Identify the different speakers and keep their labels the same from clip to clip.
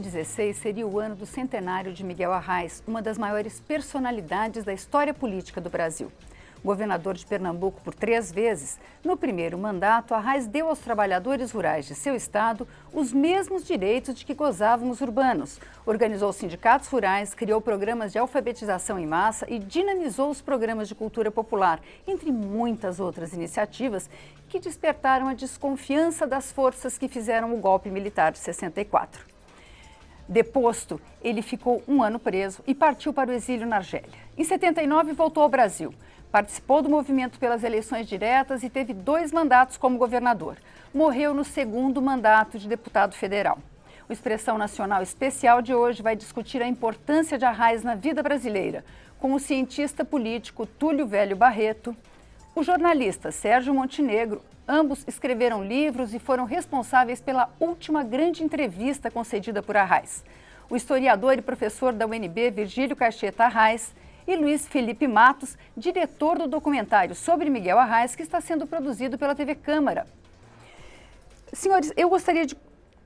Speaker 1: 2016 seria o ano do centenário de Miguel Arraes, uma das maiores personalidades da história política do Brasil. Governador de Pernambuco por três vezes, no primeiro mandato, Arraes deu aos trabalhadores rurais de seu estado os mesmos direitos de que gozavam os urbanos. Organizou sindicatos rurais, criou programas de alfabetização em massa e dinamizou os programas de cultura popular, entre muitas outras iniciativas que despertaram a desconfiança das forças que fizeram o golpe militar de 64. Deposto, ele ficou um ano preso e partiu para o exílio na Argélia. Em 79, voltou ao Brasil. Participou do movimento pelas eleições diretas e teve dois mandatos como governador. Morreu no segundo mandato de deputado federal. O Expressão Nacional Especial de hoje vai discutir a importância de Arraes na vida brasileira, com o cientista político Túlio Velho Barreto o jornalista Sérgio Montenegro, ambos escreveram livros e foram responsáveis pela última grande entrevista concedida por Arraes. O historiador e professor da UNB, Virgílio Cacheta Arraes, e Luiz Felipe Matos, diretor do documentário sobre Miguel Arraes, que está sendo produzido pela TV Câmara. Senhores, eu gostaria de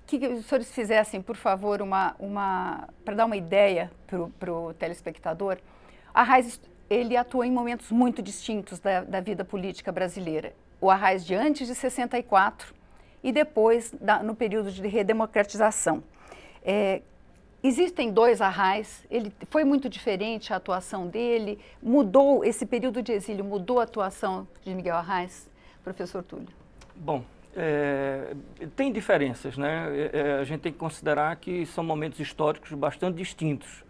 Speaker 1: que os senhores fizessem, por favor, uma, uma para dar uma ideia para o telespectador. Arraes ele atua em momentos muito distintos da, da vida política brasileira. O Arraes de antes de 64 e depois da, no período de redemocratização. É, existem dois Arrais, ele foi muito diferente a atuação dele, mudou esse período de exílio, mudou a atuação de Miguel Arraes, professor Túlio?
Speaker 2: Bom, é, tem diferenças, né? É, é a gente tem que considerar que são momentos históricos bastante distintos.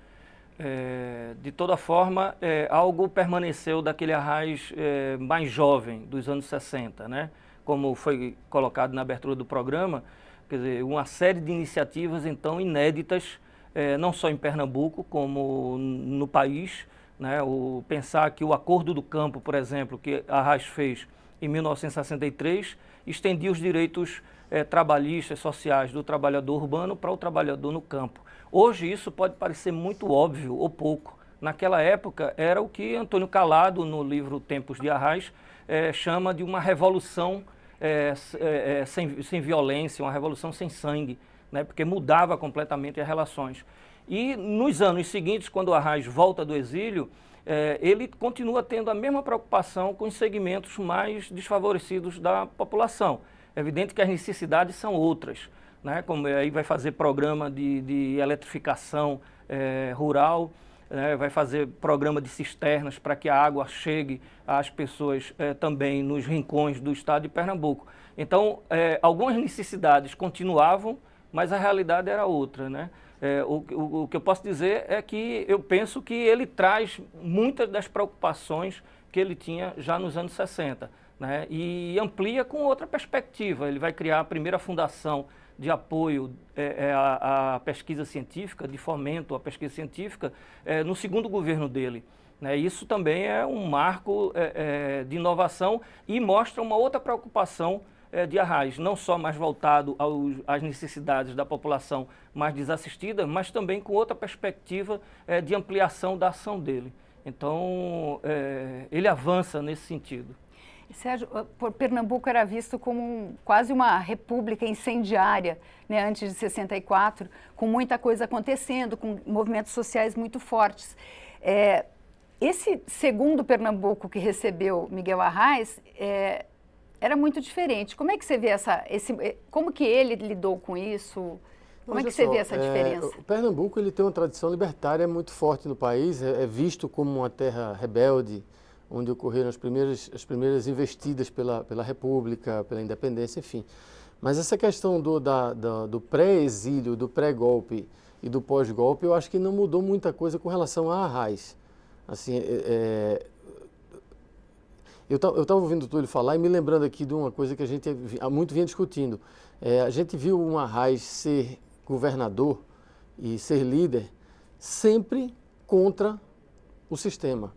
Speaker 2: É, de toda forma, é, algo permaneceu daquele Arraiz é, mais jovem, dos anos 60, né? como foi colocado na abertura do programa, quer dizer, uma série de iniciativas então inéditas, é, não só em Pernambuco, como no país. Né? O, pensar que o Acordo do Campo, por exemplo, que Arraes fez em 1963, estendia os direitos é, trabalhistas, sociais do trabalhador urbano para o trabalhador no campo. Hoje isso pode parecer muito óbvio ou pouco. Naquela época era o que Antônio Calado, no livro Tempos de Arraiz, é, eh, chama de uma revolução é, é, sem, sem violência, uma revolução sem sangue, né? porque mudava completamente as relações. E nos anos seguintes, quando Arraes volta do exílio, é, ele continua tendo a mesma preocupação com os segmentos mais desfavorecidos da população. É evidente que as necessidades são outras né? Como aí vai fazer programa de, de eletrificação é, rural, né? vai fazer programa de cisternas para que a água chegue às pessoas é, também nos rincões do estado de Pernambuco. Então, é, algumas necessidades continuavam, mas a realidade era outra, né? O, o, o que eu posso dizer é que eu penso que ele traz muitas das preocupações que ele tinha já nos anos 60. Né? e amplia com outra perspectiva. Ele vai criar a primeira fundação de apoio é, à, é, à, pesquisa científica, de fomento à pesquisa científica, é, no segundo governo dele. Né? Isso também é um marco é, é de inovação e mostra uma outra preocupação é, de Arraes, não só mais voltado aos, às necessidades da população mais desassistida, mas também com outra perspectiva de ampliação da ação dele. Então, ele avança nesse sentido.
Speaker 1: Sérgio, ah, Pernambuco era visto como um, quase uma república incendiária, né, antes de 64, com muita coisa acontecendo, com movimentos sociais muito fortes. É, esse segundo Pernambuco que recebeu Miguel Arraes é, era muito diferente. Como é que você vê essa, esse, é, como que ele lidou com isso? Como é que você só, vê essa é, diferença? O
Speaker 3: Pernambuco ele tem uma tradição libertária muito forte no país, é, é visto como uma terra rebelde, onde ocorreram as primeiras, as primeiras investidas pela, pela República, pela independência, enfim. Mas essa questão do, da, da, do pré-exílio, do pré-golpe e do pós-golpe, eu acho que não mudou muita coisa com relação à raiz. Assim, é, é eu estava ouvindo o Túlio falar e me lembrando aqui de uma coisa que a gente há muito vinha discutindo. É, a gente viu uma Arraes ser governador e ser líder sempre contra o sistema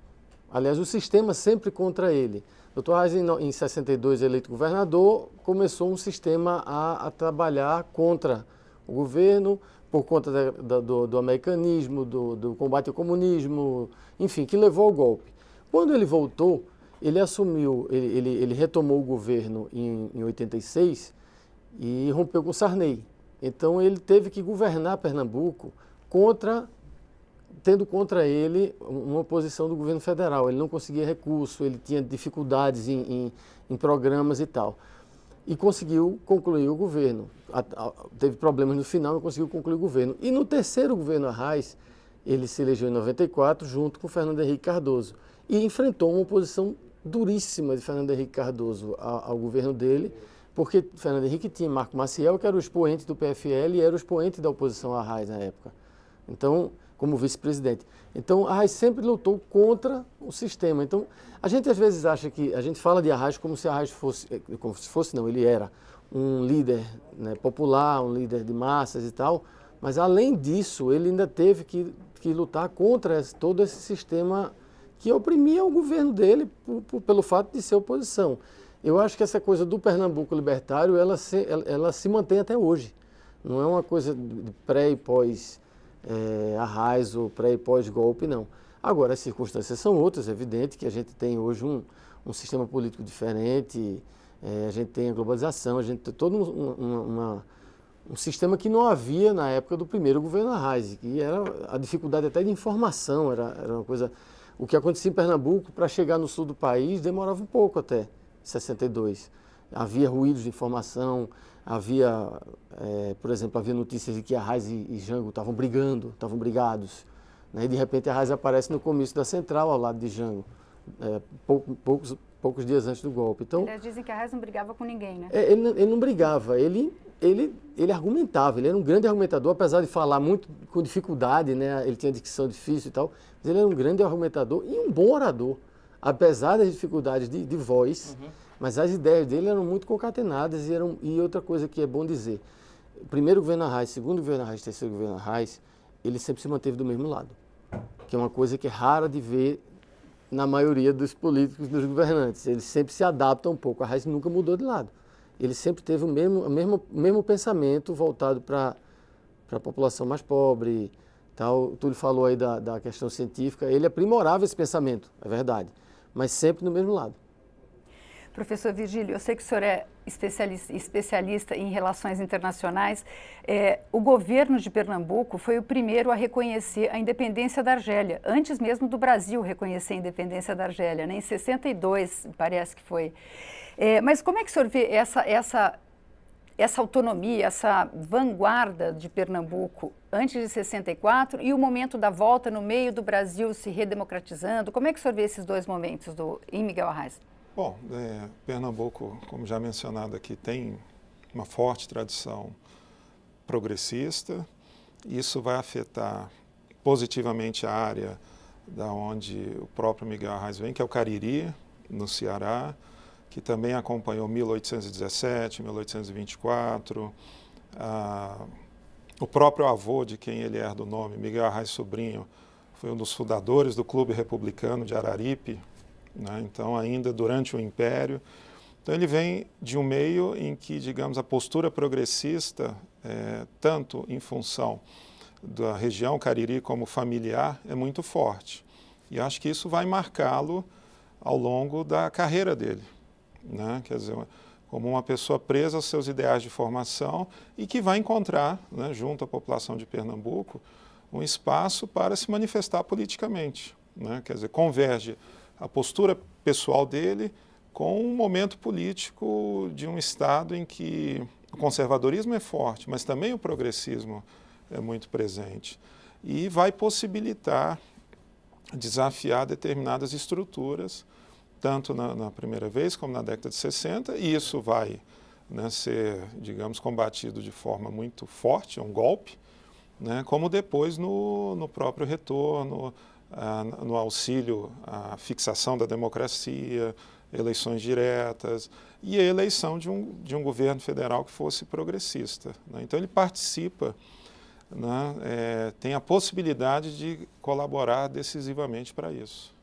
Speaker 3: aliás, o sistema sempre contra ele. Dr. Reis, em 62, eleito governador, começou um sistema a, a trabalhar contra o governo por conta da, da, do, do, americanismo, do, do, combate ao comunismo, enfim, que levou ao golpe. Quando ele voltou, ele assumiu, ele, ele, ele retomou o governo em, em 86 e rompeu com Sarney. Então ele teve que governar Pernambuco contra tendo contra ele uma oposição do governo federal. Ele não conseguia recurso, ele tinha dificuldades em, em, em programas e tal. E conseguiu concluir o governo. A, a, teve problemas no final, mas conseguiu concluir o governo. E no terceiro governo Arraes, ele se elegeu em 94, junto com Fernando Henrique Cardoso. E enfrentou uma oposição duríssima de Fernando Henrique Cardoso ao, ao governo dele, porque Fernando Henrique tinha Marco Maciel, que era o expoente do PFL e era o expoente da oposição a Arraes na época. Então, como vice-presidente. Então, a Arraes sempre lutou contra o sistema. Então, a gente às vezes acha que a gente fala de Arraes como se Arraes fosse, eh, como se fosse não, ele era um líder né, popular, um líder de massas e tal, mas além disso, ele ainda teve que, que lutar contra esse, todo esse sistema que oprimia o governo dele por, por, pelo fato de ser oposição. Eu acho que essa coisa do Pernambuco libertário, ela se, ela, ela se mantém até hoje. Não é uma coisa de pré e pós é, arraizo pré e pós-golpe, não. Agora, as circunstâncias são outras, é evidente que a gente tem hoje um, um sistema político diferente, é, a gente tem a globalização, a gente tem todo um, uma, um sistema que não havia na época do primeiro governo Arraes, que era a dificuldade até de informação, era, era uma coisa... O que acontecia em Pernambuco, para chegar no sul do país, demorava um pouco até 62. Havia ruídos de informação, havia, é, por exemplo, havia notícias de que Raiz e, e Jango estavam brigando, estavam brigados. Né? E de repente Raiz aparece no comício da Central ao lado de Jango, é, poucos, poucos dias antes do golpe. Então, Eles
Speaker 1: dizem que Raiz não brigava com ninguém, né? É,
Speaker 3: ele, ele, não brigava, ele, ele, ele argumentava, ele era um grande argumentador, apesar de falar muito com dificuldade, né? ele tinha dicção difícil e tal, mas ele era um grande argumentador e um bom orador, apesar das dificuldades de, de voz. Uhum mas as ideias dele eram muito concatenadas e, eram, e outra coisa que é bom dizer, primeiro governo Arraes, segundo governo Arraes, terceiro governo Arraes, ele sempre se manteve do mesmo lado, que é uma coisa que é rara de ver na maioria dos políticos, dos governantes. Eles sempre se adaptam um pouco. A Raiz nunca mudou de lado. Ele sempre teve o mesmo, o mesmo, mesmo pensamento voltado para a população mais pobre. Tal. O Túlio falou aí da, da questão científica. Ele aprimorava esse pensamento, é verdade, mas sempre no mesmo lado.
Speaker 1: Professor Virgílio, eu sei que o senhor é especialista, especialista em relações internacionais. É, o governo de Pernambuco foi o primeiro a reconhecer a independência da Argélia, antes mesmo do Brasil reconhecer a independência da Argélia, né? em 62, parece que foi. É, mas como é que o senhor vê essa, essa, essa autonomia, essa vanguarda de Pernambuco antes de 64 e o momento da volta no meio do Brasil se redemocratizando? Como é que o senhor vê esses dois momentos do, em Miguel Arraes?
Speaker 4: Bom, é, Pernambuco, como já mencionado aqui, tem uma forte tradição progressista. Isso vai afetar positivamente a área da onde o próprio Miguel Arraes vem, que é o Cariri, no Ceará, que também acompanhou 1817, 1824. Ah, o próprio avô de quem ele é do nome, Miguel Arraes Sobrinho, foi um dos fundadores do Clube Republicano de Araripe, né? Então, ainda durante o Império. Então, ele vem de um meio em que, digamos, a postura progressista, é, tanto em função da região Cariri como familiar, é muito forte. E acho que isso vai marcá-lo ao longo da carreira dele. Né? Quer dizer, como uma pessoa presa aos seus ideais de formação e que vai encontrar, né, junto à população de Pernambuco, um espaço para se manifestar politicamente. Né? Quer dizer, converge a postura pessoal dele com o um momento político de um Estado em que o conservadorismo é forte, mas também o progressismo é muito presente. E vai possibilitar desafiar determinadas estruturas, tanto na, na primeira vez como na década de 60, e isso vai né, ser, digamos, combatido de forma muito forte, é um golpe, né, como depois no, no próprio retorno, ah, no auxílio à fixação da democracia, eleições diretas e a eleição de um, de um governo federal que fosse progressista. Né? Então ele participa, né? é, tem a possibilidade de colaborar decisivamente para isso.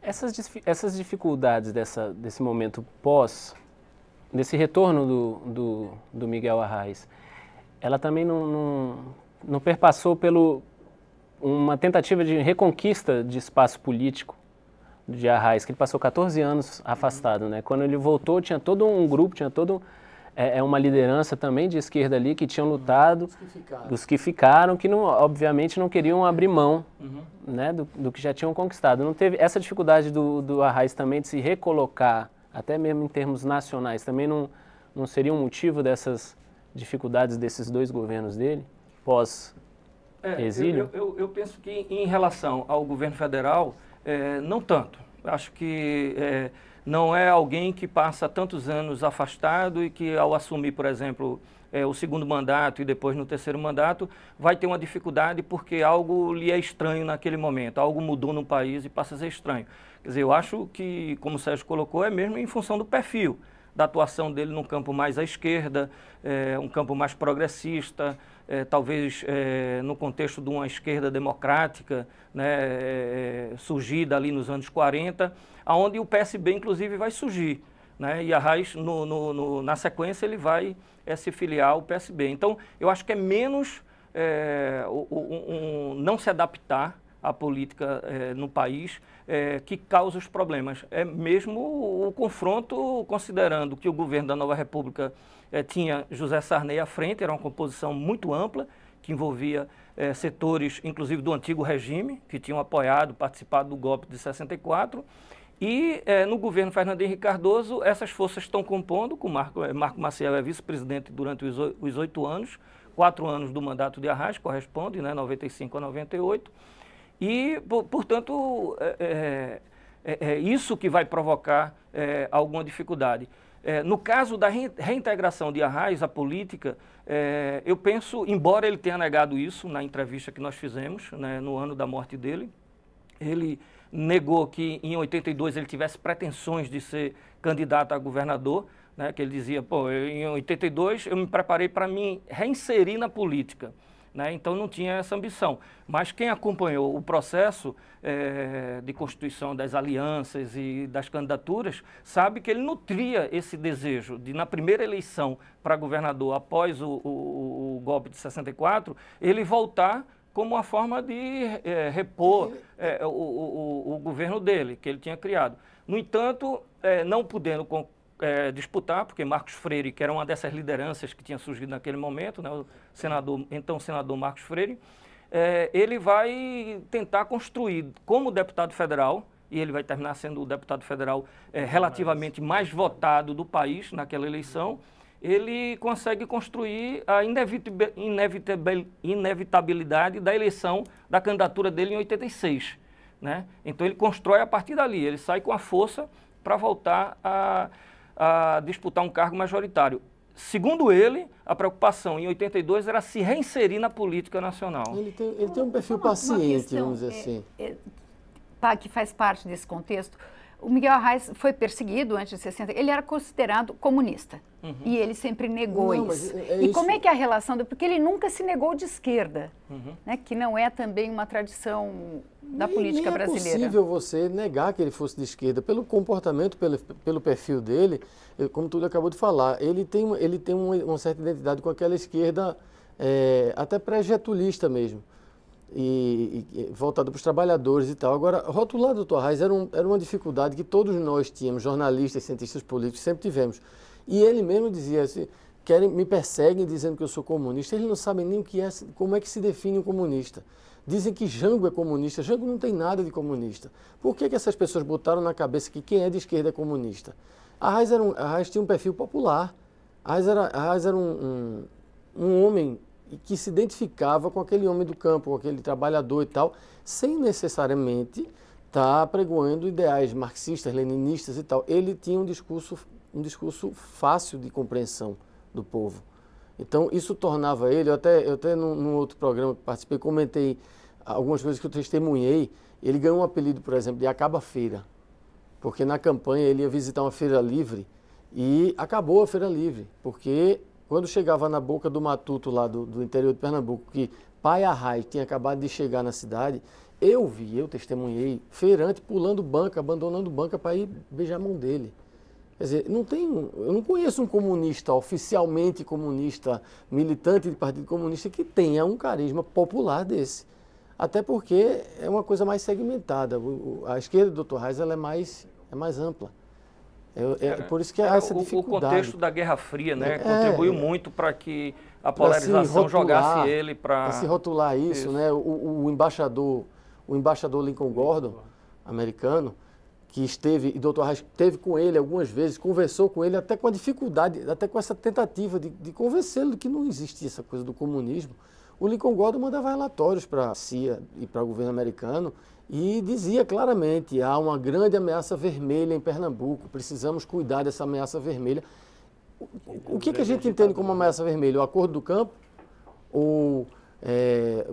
Speaker 5: Essas, essas dificuldades dessa, desse momento pós, desse retorno do, do, do Miguel Arraes, ela também não, não, não perpassou pelo, uma tentativa de reconquista de espaço político de Arraes, que ele passou 14 anos afastado, né? Quando ele voltou, tinha todo um grupo, tinha todo é, é uma liderança também de esquerda ali que tinham lutado, dos que ficaram, que, ficaram que, não, obviamente não queriam abrir mão, uhum. né? Do, do, que já tinham conquistado. Não teve essa dificuldade do, do Arraes também de se recolocar, até mesmo em termos nacionais, também não não seria um motivo dessas dificuldades desses dois governos dele pós é, exílio?
Speaker 2: Eu, eu, eu, penso que em relação ao governo federal, é, não tanto. Acho que é, não é alguém que passa tantos anos afastado e que ao assumir, por exemplo, é, o segundo mandato e depois no terceiro mandato, vai ter uma dificuldade porque algo lhe é estranho naquele momento, algo mudou no país e passa a ser estranho. Quer dizer, eu acho que, como o Sérgio colocou, é mesmo em função do perfil, da atuação dele num campo mais à esquerda, é, um campo mais progressista, é, talvez é, no contexto de uma esquerda democrática né, eh, surgida ali nos anos 40, aonde o PSB inclusive vai surgir. Né, e a Raiz, no, no, no, na sequência, ele vai se filiar ao PSB. Então, eu acho que é menos um, não se adaptar à política no país que causa os problemas. É mesmo o, o confronto, considerando que o governo da Nova República eh, tinha José Sarney à frente, era uma composição muito ampla, que envolvia eh, setores, inclusive do antigo regime, que tinham apoiado, participado do golpe de 64. E eh, no governo Fernando Henrique Cardoso, essas forças estão compondo, com Marco, Marco Maciel é vice-presidente durante os oito anos, quatro anos do mandato de Arras, corresponde, né, 95 a 98. E, portanto, é, é, é, isso que vai provocar alguma dificuldade. É, no caso da reintegração de Arraes à política, é, eu penso, embora ele tenha negado isso na entrevista que nós fizemos né, no ano da morte dele, ele negou que em 82 ele tivesse pretensões de ser candidato a governador, né, que ele dizia, pô, eu, em 82 eu me preparei para me reinserir na política. Né? Então não tinha essa ambição. Mas quem acompanhou o processo é, de constituição das alianças e das candidaturas sabe que ele nutria esse desejo de, na primeira eleição para governador, após o, o, o golpe de 64, ele voltar como uma forma de é, repor é, o, o, o, governo dele, que ele tinha criado. No entanto, é, não podendo é, disputar, porque Marcos Freire, que era uma dessas lideranças que tinha surgido naquele momento, né, o senador, então senador Marcos Freire, é, ele vai tentar construir como deputado federal, e ele vai terminar sendo o deputado federal é, relativamente mais votado do país naquela eleição, ele consegue construir a inevitabilidade da eleição da candidatura dele em 86. Né? Então ele constrói a partir dali, ele sai com a força para voltar a a disputar um cargo majoritário. Segundo ele, a preocupação em 82 era se reinserir na política nacional.
Speaker 3: Ele tem, ele tem um perfil paciente, questão, vamos dizer é, assim.
Speaker 1: é, que faz parte desse contexto o Miguel Arraes foi perseguido antes de 60, ele era considerado comunista. Uhum. E ele sempre negou não, isso. É, é e isso. como é que é a relação? Porque ele nunca se negou de esquerda, uhum. né, que não é também uma tradição da e, política é brasileira. É possível
Speaker 3: você negar que ele fosse de esquerda pelo comportamento, pelo, pelo perfil dele, como tudo acabou de falar. Ele tem, ele tem uma, uma certa identidade com aquela esquerda é, até pré-getulista mesmo e, e voltado para os trabalhadores e tal. Agora, rotular doutor Reis era, um, era uma dificuldade que todos nós tínhamos, jornalistas, cientistas políticos, sempre tivemos. E ele mesmo dizia assim, querem, me perseguem dizendo que eu sou comunista. Eles não sabem nem o que é, como é que se define um comunista. Dizem que Jango é comunista. Jango não tem nada de comunista. Por que, que essas pessoas botaram na cabeça que quem é de esquerda é comunista? A Reis, um, a Reis tinha um perfil popular. A Reis era, a Reis era um, um, um homem e que se identificava com aquele homem do campo, com aquele trabalhador e tal, sem necessariamente estar tá pregoando ideais marxistas, leninistas e tal. Ele tinha um discurso, um discurso fácil de compreensão do povo. Então, isso tornava ele, eu até, eu até num, num outro programa que participei, comentei algumas coisas que eu testemunhei. Ele ganhou um apelido, por exemplo, de Acaba Feira, porque na campanha ele ia visitar uma feira livre e acabou a feira livre, porque quando chegava na boca do matuto lá do, do interior de Pernambuco, que Pai Arrai tinha acabado de chegar na cidade, eu vi, eu testemunhei, feirante pulando banca, abandonando banca para ir beijar a mão dele. Quer dizer, não tem, eu não conheço um comunista oficialmente comunista, militante de Partido Comunista, que tenha um carisma popular desse. Até porque é uma coisa mais segmentada. A esquerda do Dr. Reis é, mais, é mais ampla. Eu, é, por isso que é essa o, dificuldade. O contexto da Guerra
Speaker 2: Fria né, é, contribuiu é. muito para que a polarização rotular, jogasse ele para... se rotular isso, isso.
Speaker 3: Né, o, o, embaixador, o embaixador Lincoln Gordon, americano, que esteve, e doutor Arraes esteve com ele algumas vezes, conversou com ele até com a dificuldade, até com essa tentativa de, de convencê-lo de que não existia essa coisa do comunismo o Lincoln Gordon mandava relatórios para a CIA e para o governo americano e dizia claramente: há uma grande ameaça vermelha em Pernambuco, precisamos cuidar dessa ameaça vermelha. O, que, é que, a gente entende como ameaça vermelha? O acordo do campo? Ou é,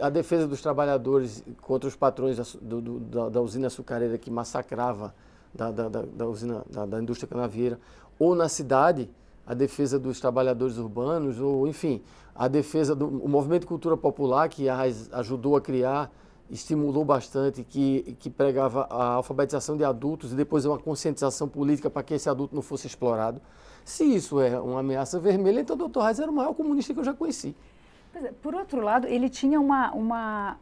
Speaker 3: a defesa dos trabalhadores contra os patrões da, do, da, da usina açucareira que massacrava da, da, da usina, da indústria canavieira? Ou na cidade, a defesa dos trabalhadores urbanos, ou enfim, a defesa do movimento de cultura popular que a, ajudou a criar, estimulou bastante, que, que pregava a alfabetização de adultos e depois uma conscientização política para que esse adulto não fosse explorado. Se isso é uma ameaça vermelha, então o Dr. Reis era o maior comunista que eu já conheci.
Speaker 1: É, por outro lado, ele tinha uma, uma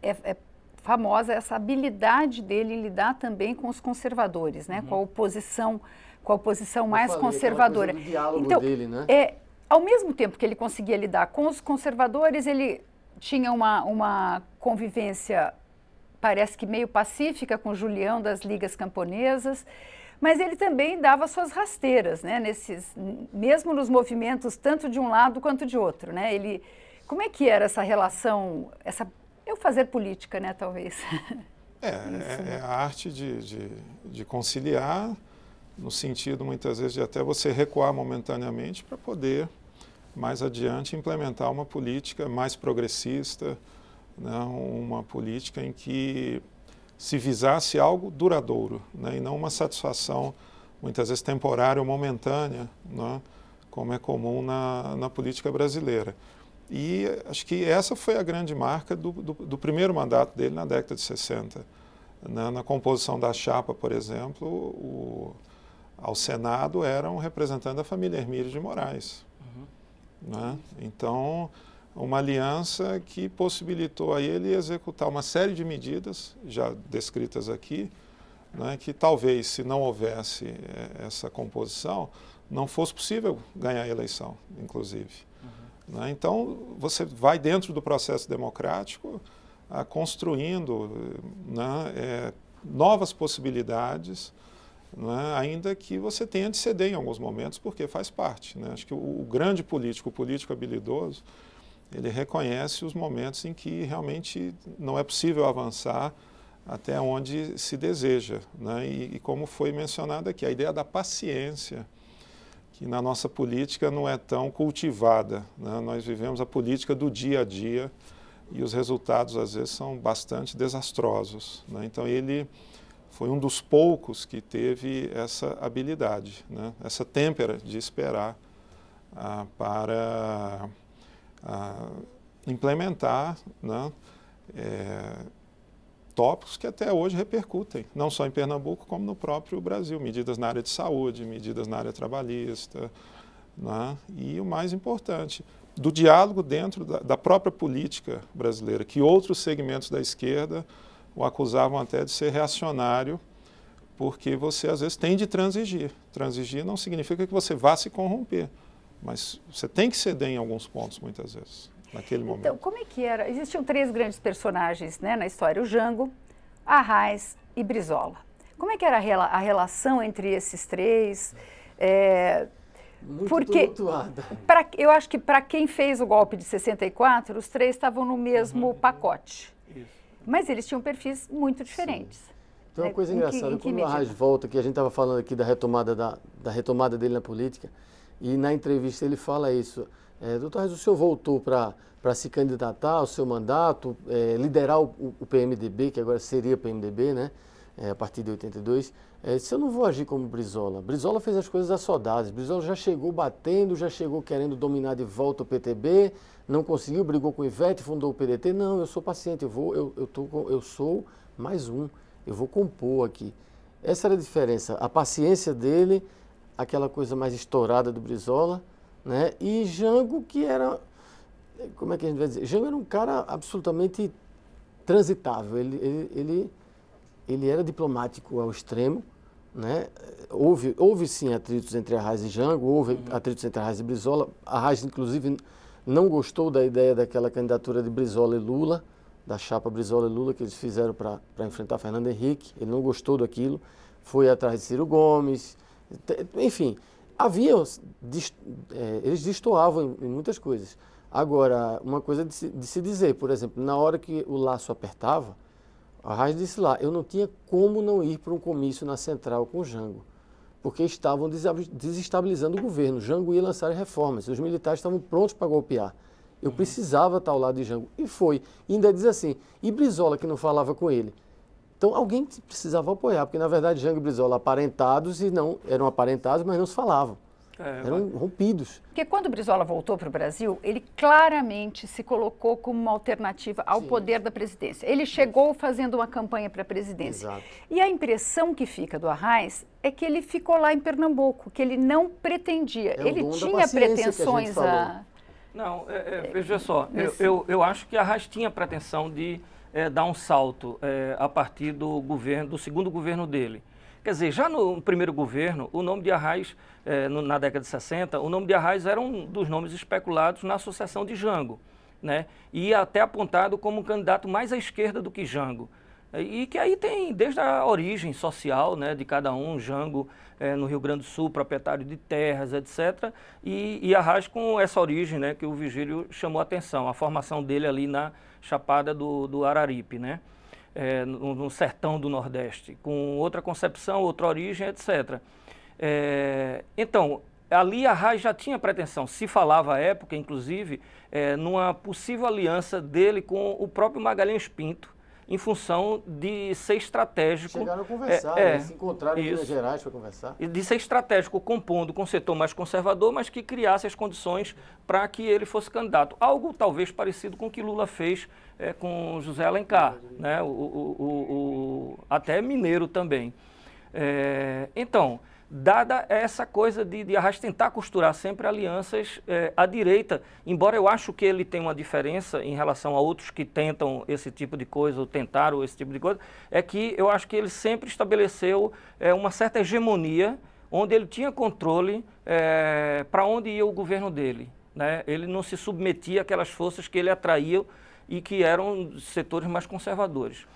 Speaker 1: é, é famosa essa habilidade dele lidar também com os conservadores, né? Uhum. com a oposição com a posição mais falei, conservadora. Do diálogo então, dele, né? é, ao mesmo tempo que ele conseguia lidar com os conservadores, ele tinha uma, uma convivência, parece que meio pacífica, com Julião das Ligas Camponesas, mas ele também dava suas rasteiras, né, nesses, mesmo nos movimentos tanto de um lado quanto de outro. Né, ele, como é que era essa relação, essa, eu fazer política, né, talvez?
Speaker 4: É, é, né? é a arte de, de, de conciliar no sentido muitas vezes de até você recuar momentaneamente para poder mais adiante implementar uma política mais progressista, né? uma política em que se visasse algo duradouro né? e não uma satisfação muitas vezes temporária ou momentânea, né? como é comum na, na política brasileira. E acho que essa foi a grande marca do, do, do primeiro mandato dele na década de 60. Na, né. na composição da chapa, por exemplo, o, ao Senado era um representante da família Hermílio de Moraes. Uhum. Né? Então, uma aliança que possibilitou a ele executar uma série de medidas, já descritas aqui, né, que talvez, se não houvesse eh, essa composição, não fosse possível ganhar a eleição, inclusive. Uhum. Né? Então, você vai dentro do processo democrático a, ah, construindo né, é, novas possibilidades né, ainda que você tenha de ceder em alguns momentos, porque faz parte. Né? Acho que o, o, grande político, o político habilidoso, ele reconhece os momentos em que realmente não é possível avançar até onde se deseja. Né? E, e, como foi mencionado aqui, a ideia da paciência, que na nossa política não é tão cultivada. Né? Nós vivemos a política do dia a dia e os resultados, às vezes, são bastante desastrosos. Né. Então, ele foi um dos poucos que teve essa habilidade, né? essa têmpera de esperar ah, para ah, implementar né? é, tópicos que até hoje repercutem, não só em Pernambuco, como no próprio Brasil. Medidas na área de saúde, medidas na área trabalhista. Né? E o mais importante, do diálogo dentro da, da própria política brasileira, que outros segmentos da esquerda o acusavam até de ser reacionário, porque você às vezes tem de transigir. Transigir não significa que você vá se corromper, mas você tem que ceder em alguns pontos muitas vezes, naquele então, momento. Então,
Speaker 1: como é que era? Existiam três grandes personagens né, na história, o Jango, Arraes e Brizola. Como é que era a, relação entre esses três? É, muito porque pra, eu acho que para quem fez o golpe de 64, os três estavam no mesmo uhum. pacote. Mas eles tinham perfis muito diferentes. Sim.
Speaker 3: Então, uma coisa engraçada, que, quando o Arraes volta, que a gente estava falando aqui da retomada, da, da retomada dele na política, e na entrevista ele fala isso. É, doutor Arraes, o senhor voltou para se candidatar ao seu mandato, é, liderar o, o, PMDB, que agora seria PMDB, né? é, a partir de 82, é, se eu não vou agir como Brizola. Brizola fez as coisas assodadas. Brizola já chegou batendo, já chegou querendo dominar de volta o PTB, não conseguiu, brigou com o Ivete, fundou o PDT. Não, eu sou paciente, eu, vou, eu, eu, tô, eu sou mais um, eu vou compor aqui. Essa era a diferença. A paciência dele, aquela coisa mais estourada do Brizola, né? e Jango, que era. Como é que a gente vai dizer? Jango era um cara absolutamente transitável. ele, ele, ele ele era diplomático ao extremo, né? Houve, houve sim atritos entre Arraes e Jango, houve uhum. atritos entre Arraes e Brizola. Arraes, inclusive, não gostou da ideia daquela candidatura de Brizola e Lula, da chapa Brizola e Lula que eles fizeram para enfrentar Fernando Henrique. Ele não gostou daquilo, foi atrás de Ciro Gomes. Enfim, havia. Dist, é, eles destoavam em, em muitas coisas. Agora, uma coisa de se, de se dizer, por exemplo, na hora que o laço apertava Raiz disse lá, eu não tinha como não ir para um comício na central com Jango, porque estavam desestabilizando o governo. Jango ia lançar reformas, os militares estavam prontos para golpear. Eu uhum. precisava estar ao lado de Jango. E foi. E ainda diz assim, e Brizola, que não falava com ele? Então alguém precisava apoiar, porque na verdade Jango e Brizola aparentados e não eram aparentados, mas não se falavam. É, eram rompidos.
Speaker 1: Porque quando o Brizola voltou para o Brasil, ele claramente se colocou como uma alternativa ao Sim. poder da presidência. Ele chegou fazendo uma campanha para a presidência. Exato. E a impressão que fica do Arraes é que ele ficou lá em Pernambuco, que ele não pretendia. É ele tinha pretensões a,
Speaker 2: Não, é, é, veja só, eu, eu, eu, acho que Arraes tinha pretensão de é, dar um salto é, a partir do governo, do segundo governo dele. Quer dizer, já no primeiro governo, o nome de Arraes é, no, na década de 60, o nome de Arraes era um dos nomes especulados na associação de Jango, né? e é até apontado como um candidato mais à esquerda do que Jango. É, e que aí tem desde a origem social né, de cada um, Jango no Rio Grande do Sul, proprietário de terras, etc. E, e com essa origem né, que o Vigílio chamou a atenção, a formação dele ali na Chapada do, do Araripe, né, no, no sertão do Nordeste, com outra concepção, outra origem, etc. É, então, ali a RAI já tinha pretensão, se falava à época, inclusive, é, numa possível aliança dele com o próprio Magalhães Pinto, em função de ser estratégico. Chegaram a conversar, é, né? é, se encontraram em Minas Gerais para conversar. de ser estratégico, compondo com o setor mais conservador, mas que criasse as condições para que ele fosse candidato. Algo talvez parecido com o que Lula fez é, com José Alencar, né? o, o, o, o até mineiro também. É, então dada essa coisa de, de tentar costurar sempre alianças eh, à direita, embora eu acho que ele tem uma diferença em relação a outros que tentam esse tipo de coisa, ou tentaram esse tipo de coisa, é que eu acho que ele sempre estabeleceu eh, uma certa hegemonia, onde ele tinha controle eh, para onde ia o governo dele. Né? Ele não se submetia àquelas forças que ele atraía e que eram setores mais conservadores.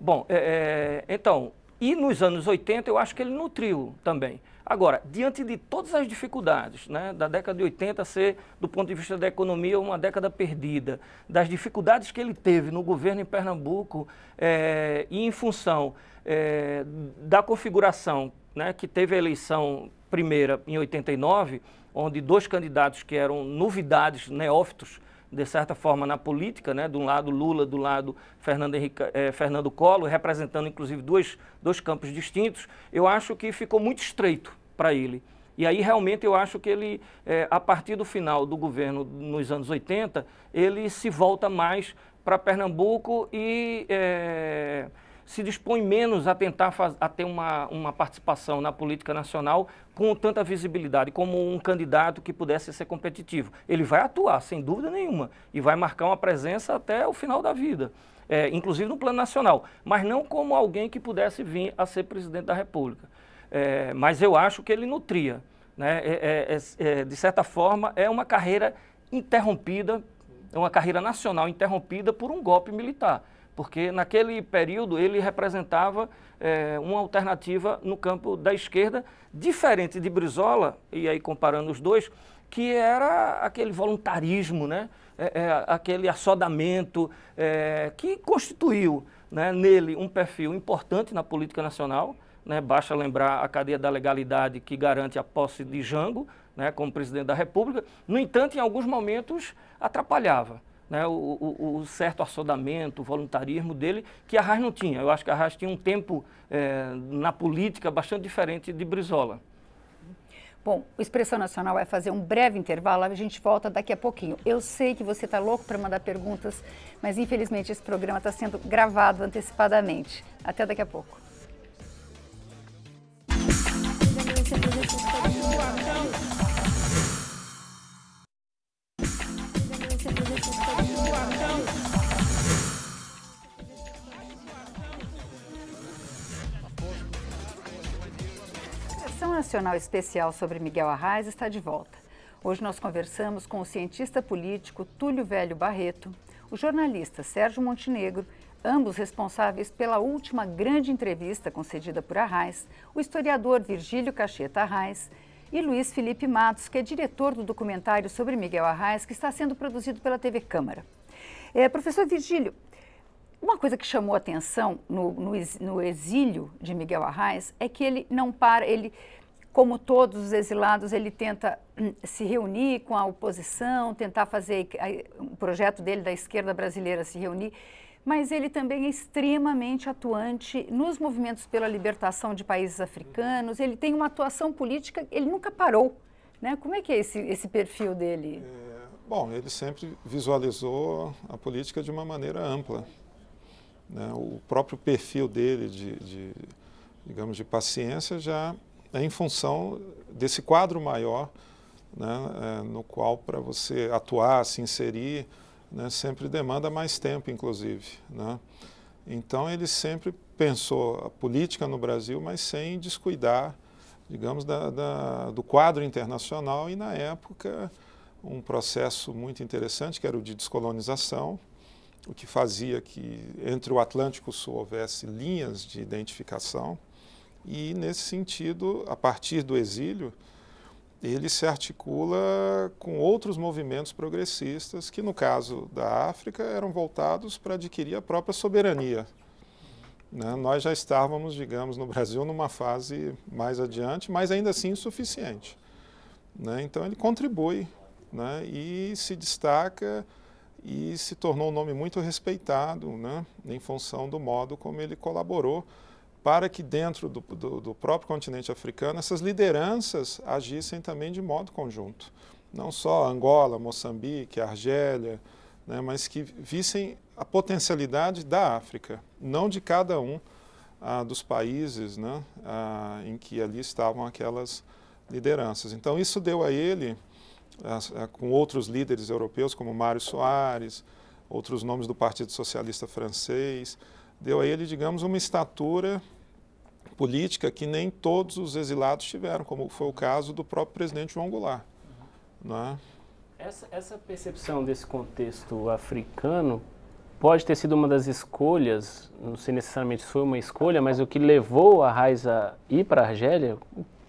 Speaker 2: Bom, é, então, e nos anos 80, eu acho que ele nutriu também. Agora, diante de todas as dificuldades, né, da década de 80 ser, do ponto de vista da economia, uma década perdida, das dificuldades que ele teve no governo em Pernambuco é, e em função é, da configuração né, que teve a eleição primeira em 89, onde dois candidatos que eram novidades, neófitos, de certa forma, na política, né? de um lado Lula, do lado Fernando, Henrique, eh, Fernando Collor, representando inclusive dois, dois campos distintos, eu acho que ficou muito estreito para ele. E aí realmente eu acho que ele, eh, a partir do final do governo nos anos 80, ele se volta mais para Pernambuco e eh, se dispõe menos a tentar faz, a ter uma, uma participação na política nacional com tanta visibilidade como um candidato que pudesse ser competitivo. Ele vai atuar, sem dúvida nenhuma, e vai marcar uma presença até o final da vida. É, inclusive no plano nacional, mas não como alguém que pudesse vir a ser presidente da República. É, mas eu acho que ele nutria. Né? É, é, é, é de certa forma, é uma carreira interrompida, é uma carreira nacional interrompida por um golpe militar porque naquele período ele representava é, uma alternativa no campo da esquerda, diferente de Brizola, e aí comparando os dois, que era aquele voluntarismo, né? É, é, aquele assodamento é, que constituiu né, nele um perfil importante na política nacional. Né? Basta lembrar a cadeia da legalidade que garante a posse de Jango né, como presidente da República. No entanto, em alguns momentos atrapalhava né, o, o, o, certo assodamento, o voluntarismo dele, que Arras não tinha. Eu acho que Arras tinha um tempo é, na política bastante diferente de Brizola.
Speaker 1: Bom, o Expressão Nacional vai fazer um breve intervalo, a gente volta daqui a pouquinho. Eu sei que você está louco para mandar perguntas, mas infelizmente esse programa está sendo gravado antecipadamente. Até daqui a pouco. Nacional Especial sobre Miguel Arraes está de volta. Hoje nós conversamos com o cientista político Túlio Velho Barreto, o jornalista Sérgio Montenegro, ambos responsáveis pela última grande entrevista concedida por Arraes, o historiador Virgílio Cacheta Arraes e Luiz Felipe Matos, que é diretor do documentário sobre Miguel Arraes, que está sendo produzido pela TV Câmara. É, professor Virgílio, uma coisa que chamou atenção no, no, no, exílio de Miguel Arraes é que ele não para, ele como todos os exilados, ele tenta hum, se reunir com a oposição, tentar fazer um projeto dele da esquerda brasileira se reunir, mas ele também é extremamente atuante nos movimentos pela libertação de países africanos. Ele tem uma atuação política, ele nunca parou. Né? Como é que é esse, esse perfil dele?
Speaker 4: É, bom, ele sempre visualizou a política de uma maneira ampla. Né? O próprio perfil dele de, de digamos, de paciência já né, em função desse quadro maior né, é, no qual para você atuar, se inserir, né, sempre demanda mais tempo, inclusive. Né? Então ele sempre pensou a política no Brasil, mas sem descuidar, digamos, da, da, do quadro internacional e na época um processo muito interessante que era o de descolonização, o que fazia que entre o Atlântico Sul houvesse linhas de identificação e, nesse sentido, a partir do exílio, ele se articula com outros movimentos progressistas que, no caso da África, eram voltados para adquirir a própria soberania. Né? Nós já estávamos, digamos, no Brasil numa fase mais adiante, mas ainda assim insuficiente. Né? Então ele contribui né? e se destaca e se tornou um nome muito respeitado né? em função do modo como ele colaborou para que dentro do, do, do próprio continente africano essas lideranças agissem também de modo conjunto. Não só Angola, Moçambique, Argélia, né, mas que vissem a potencialidade da África, não de cada um ah, dos países né, ah, em que ali estavam aquelas lideranças. Então, isso deu a ele, ah, ah com outros líderes europeus, como Mário Soares, outros nomes do Partido Socialista Francês, deu a ele, digamos, uma estatura política que nem todos os exilados tiveram, como foi o caso do próprio presidente João Goulart. Uhum. Né?
Speaker 5: Essa, essa percepção
Speaker 4: desse contexto africano
Speaker 5: pode ter sido uma das escolhas, não sei necessariamente se foi uma escolha, mas o que levou a Raiz a ir para a Argélia,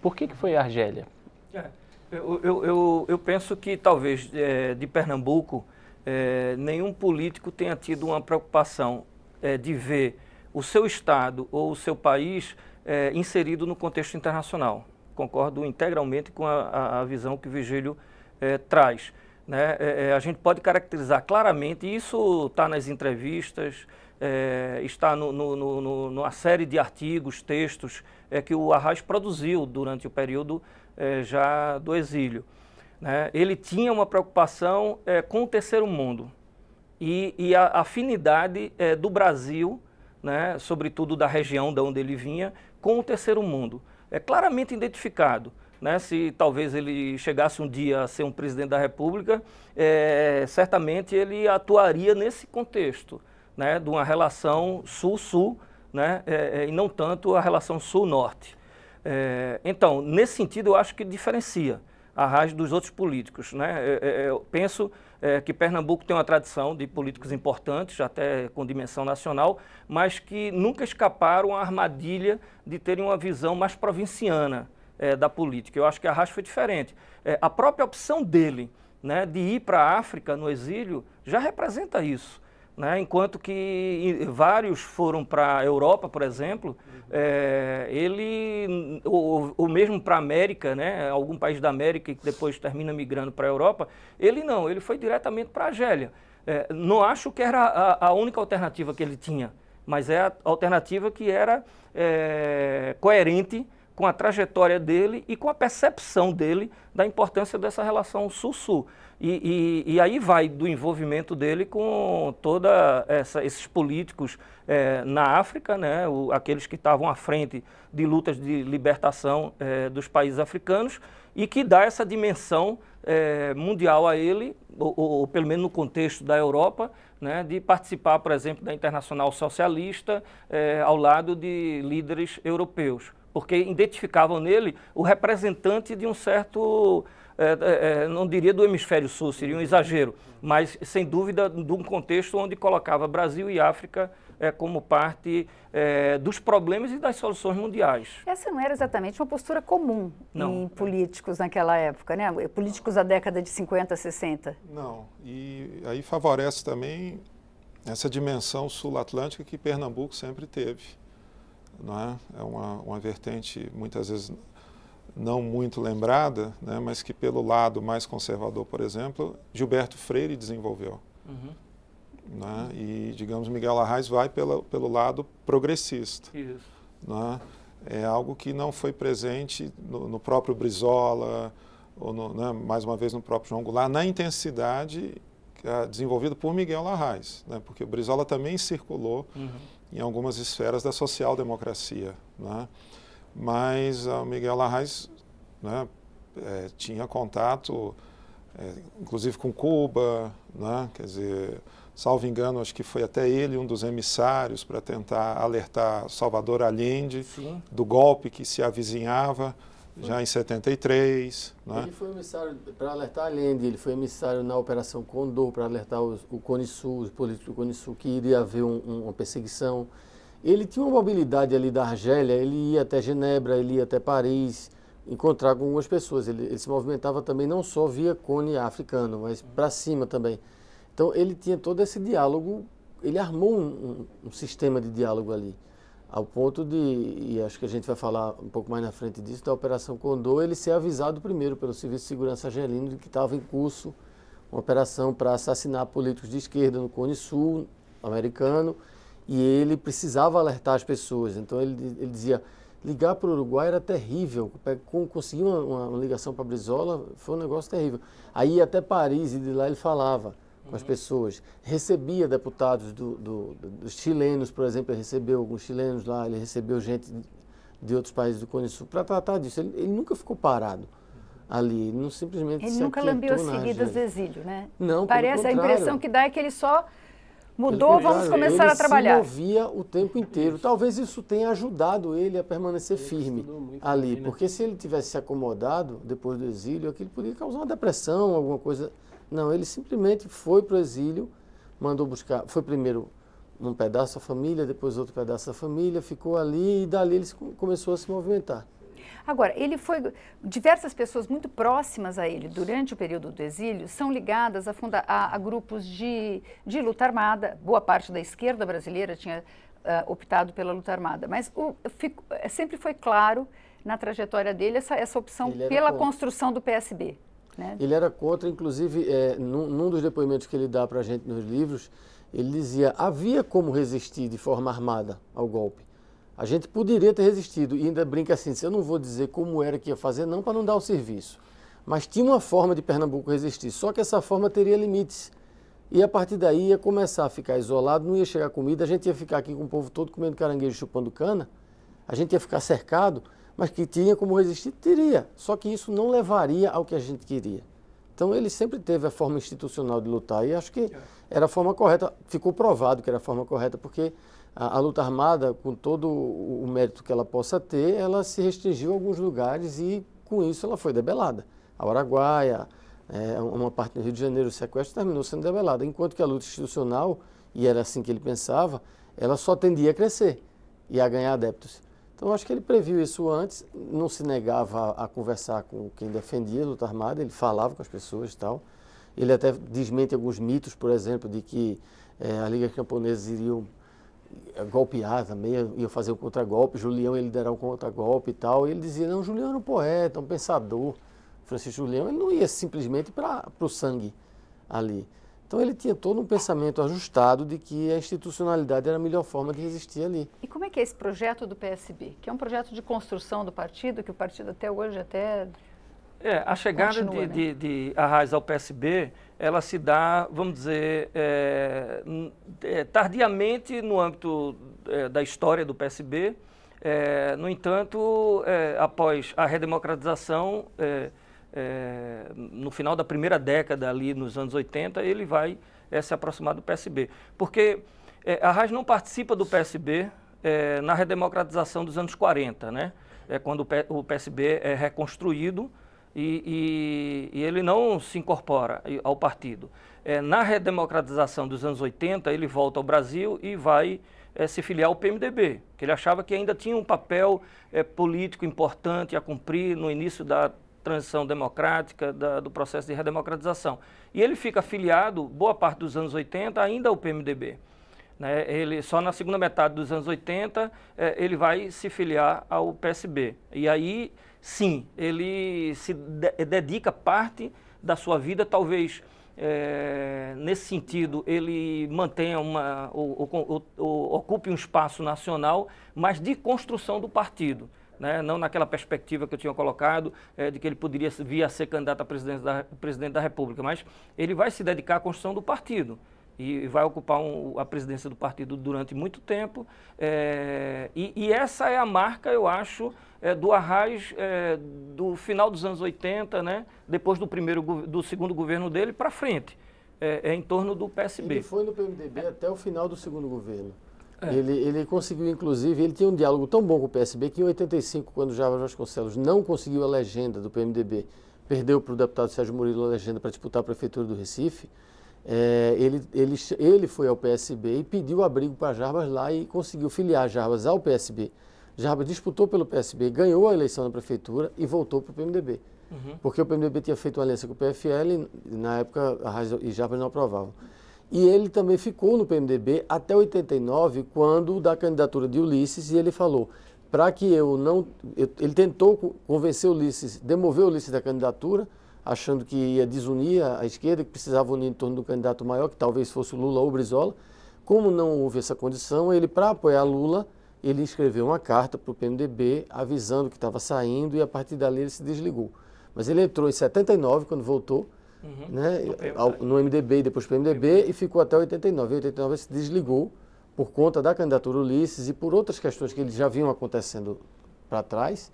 Speaker 5: por que, que foi a Argélia?
Speaker 2: É, eu, eu, eu, penso que talvez é, de Pernambuco é, nenhum político tenha tido uma preocupação é, de ver o seu Estado ou o seu país é, inserido no contexto internacional. Concordo integralmente com a, a visão que Vigílio é, traz. Né? É, é, a gente pode caracterizar claramente, e isso está nas entrevistas, é, está no, no, no, numa série de artigos, textos que o Arraes produziu durante o período já do exílio. Né? Ele tinha uma preocupação com o terceiro mundo e, e a afinidade é, do Brasil, né, sobretudo da região de onde ele vinha, com o terceiro mundo. É claramente identificado. Né, se talvez ele chegasse um dia a ser um presidente da República, é, certamente ele atuaria nesse contexto né, de uma relação sul-sul né, é, é e não tanto a relação sul-norte. É, então, nesse sentido, eu acho que diferencia a Raiz dos outros políticos. Né? Eu, é, é, eu penso é, que Pernambuco tem uma tradição de políticos importantes, até com dimensão nacional, mas que nunca escaparam à armadilha de terem uma visão mais provinciana é, da política. Eu acho que Arras foi diferente. É, a própria opção dele né, de ir para a África no exílio já representa isso. Né? Enquanto que vários foram para a Europa, por exemplo, uhum. é, ele, ou, mesmo para a América, né? algum país da América que depois termina migrando para a Europa, ele não, ele foi diretamente para a Gélia. É, eh, não acho que era a, a, única alternativa que ele tinha, mas é a alternativa que era é, coerente com a trajetória dele e com a percepção dele da importância dessa relação sul-sul. E, e, e, aí vai do envolvimento dele com todos esses políticos é, na África, né, o, aqueles que estavam à frente de lutas de libertação é, dos países africanos, e que dá essa dimensão é, mundial a ele, ou, ou, ou, pelo menos no contexto da Europa, né, de participar, por exemplo, da Internacional Socialista, ao lado de líderes europeus porque identificavam nele o representante de um certo, é, é, não diria do hemisfério sul, seria um exagero, mas sem dúvida de um contexto onde colocava Brasil e África é, como parte é, dos problemas e das
Speaker 4: soluções mundiais.
Speaker 1: Essa não era exatamente uma postura comum não. em políticos naquela época, né? Políticos da década de 50, 60.
Speaker 4: Não, e aí favorece também essa dimensão sul-atlântica que Pernambuco sempre teve não é? é uma, uma vertente muitas vezes não muito lembrada, né? mas que pelo lado mais conservador, por exemplo, Gilberto Freire desenvolveu. Uhum. Né? E, digamos, Miguel Arraes vai pela, pelo lado progressista. Isso. É? é algo que não foi presente no, no próprio Brizola, ou no, né, mais uma vez no próprio João Goulart, na intensidade ah, desenvolvida por Miguel Arraes, né? porque o Brizola também circulou uhum em algumas esferas da social-democracia. Né? Mas o Miguel Arraes né, é, tinha contato, é, inclusive com Cuba, né? quer dizer, salvo engano, acho que foi até ele um dos emissários para tentar alertar Salvador Allende Sim. do golpe que se avizinhava já em 73. Né? Ele
Speaker 3: foi emissário para alertar a Lende, ele foi emissário na Operação Condor para alertar os, o Cone Sul, os políticos do Cone Sul, que iria haver um, um, uma perseguição. Ele tinha uma mobilidade ali da Argélia, ele ia até Genebra, ele ia até Paris, encontrar com algumas pessoas. Ele, ele se movimentava também não só via Cone africano, mas uhum. para cima também. Então ele tinha todo esse diálogo, ele armou um, um sistema de diálogo ali ao ponto de, e acho que a gente vai falar um pouco mais na frente disso, da Operação Condor, ele ser avisado primeiro pelo Serviço de Segurança Argelino de que estava em curso uma operação para assassinar políticos de esquerda no Cone Sul americano, e ele precisava alertar as pessoas. Então ele, ele dizia, ligar para o Uruguai era terrível, conseguir uma, uma ligação para Brizola foi um negócio terrível. Aí até Paris, e de lá ele falava, com as pessoas. Recebia deputados do, do, dos chilenos, por exemplo, ele recebeu alguns chilenos lá, ele recebeu gente de outros países do Cone Sul para tratar disso. Ele, ele, nunca ficou parado ali, ele não simplesmente Ele nunca lambeu seguidas do
Speaker 1: exílio, né? Não, Parece, a impressão que dá é que ele só mudou, vamos começar a trabalhar. Ele se
Speaker 3: movia o tempo inteiro. Isso. Talvez isso tenha ajudado ele a permanecer ele firme ali, né? porque se ele tivesse se acomodado depois do exílio, aquilo poderia causar uma depressão, alguma coisa não, ele simplesmente foi para o exílio, mandou buscar, foi primeiro um pedaço da família, depois outro pedaço da família, ficou ali e dali ele começou a se movimentar.
Speaker 1: Agora, ele foi. Diversas pessoas muito próximas a ele durante o período do exílio são ligadas a, funda, a, a grupos de, de luta armada. Boa parte da esquerda brasileira tinha uh, optado pela luta armada. Mas o, fico, sempre foi claro na trajetória dele essa, essa opção pela contra. construção do PSB.
Speaker 3: Né? Ele era contra, inclusive, é, num, num dos depoimentos que ele dá para a gente nos livros, ele dizia: havia como resistir de forma armada ao golpe. A gente poderia ter resistido e ainda brinca assim: eu não vou dizer como era que ia fazer, não para não dar o serviço. Mas tinha uma forma de Pernambuco resistir, só que essa forma teria limites. E a partir daí ia começar a ficar isolado, não ia chegar comida, a gente ia ficar aqui com o povo todo comendo caranguejo chupando cana, a gente ia ficar cercado mas que tinha como resistir, teria. Só que isso não levaria ao que a gente queria. Então ele sempre teve a forma institucional de lutar e acho que é. era a forma correta, ficou provado que era a forma correta, porque a, a luta armada, com todo o mérito que ela possa ter, ela se restringiu a alguns lugares e com isso ela foi debelada. A Araguaia, é, uma parte do Rio de Janeiro, o sequestro terminou sendo debelada, enquanto que a luta institucional, e era assim que ele pensava, ela só tendia a crescer e a ganhar adeptos. Então, acho que ele previu isso antes, não se negava a, a conversar com quem defendia a luta armada, ele falava com as pessoas e tal. Ele até desmente alguns mitos, por exemplo, de que é, liga ligas iria eh, golpear também, ia fazer o um contragolpe, Julião ia liderar o um contragolpe e tal. E ele dizia, não, Julião era um poeta, um pensador. Francisco Julião, ele não ia simplesmente para o sangue ali. Então ele tinha todo um pensamento ajustado de que a institucionalidade era a melhor forma de resistir ali.
Speaker 1: E como é que é esse projeto do PSB, que é um projeto de construção do partido, que o partido até hoje até
Speaker 3: é, a chegada Continua,
Speaker 1: de,
Speaker 2: né? de, de Arraes ao PSB, ela se dá, vamos dizer, é, é, tardiamente no âmbito é, da história do PSB. É, no entanto, é, após a redemocratização, é, é, no final da primeira década, ali nos anos 80, ele vai é, se aproximar do PSB. Porque é, a Raiz não participa do PSB é, na redemocratização dos anos 40, né? É quando o, PSB é reconstruído e, e, e, ele não se incorpora ao partido. É, na redemocratização dos anos 80, ele volta ao Brasil e vai é, se filiar ao PMDB, que ele achava que ainda tinha um papel é, político importante a cumprir no início da transição democrática, da, do processo de redemocratização. E ele fica afiliado, boa parte dos anos 80, ainda ao PMDB. Né? Ele, só na segunda metade dos anos 80 é, ele vai se filiar ao PSB. E aí, sim, ele se de dedica parte da sua vida, talvez é, nesse sentido ele mantém uma, ou, ou, ou ocupe um espaço nacional, mas de construção do partido né? não naquela perspectiva que eu tinha colocado, é, de que ele poderia vir a ser candidato a presidente da, presidente da República, mas ele vai se dedicar à construção do partido e vai ocupar um, a presidência do partido durante muito tempo. É, e, e, essa é a marca, eu acho, é, do Arraes é, do final dos anos 80, né, depois do, primeiro, do segundo governo dele para frente, é, em torno do PSB. Ele foi
Speaker 3: no PMDB até o final do segundo governo. É. Ele, ele conseguiu, inclusive, ele tinha um diálogo tão bom com o PSB que em 85, quando Java Vasconcelos não conseguiu a legenda do PMDB, perdeu para o deputado Sérgio Murilo a legenda para disputar a Prefeitura do Recife, é, ele, ele, ele foi ao PSB e pediu abrigo para Jarbas lá e conseguiu filiar Jarbas ao PSB. Jarbas disputou pelo PSB, ganhou a eleição na prefeitura e voltou para o PMDB. Uhum. Porque o PMDB tinha feito uma aliança com o PFL, e, na época a Raiz e Jarbas não aprovavam. E ele também ficou no PMDB até 89, quando da candidatura de Ulisses, e ele falou, para que eu não... Eu, ele tentou convencer Ulisses, demover Ulisses da candidatura, achando que ia desunir a esquerda, que precisava unir em torno do candidato maior, que talvez fosse Lula ou Brizola. Como não houve essa condição, ele, para apoiar Lula, ele escreveu uma carta para o PMDB avisando que estava saindo e a partir dali ele se desligou. Mas ele entrou em 79, quando voltou, uhum. né, ao, no MDB e depois para o MDB e ficou até 89. Em 89 se desligou por conta da candidatura Ulisses e por outras questões que eles já vinham acontecendo para trás,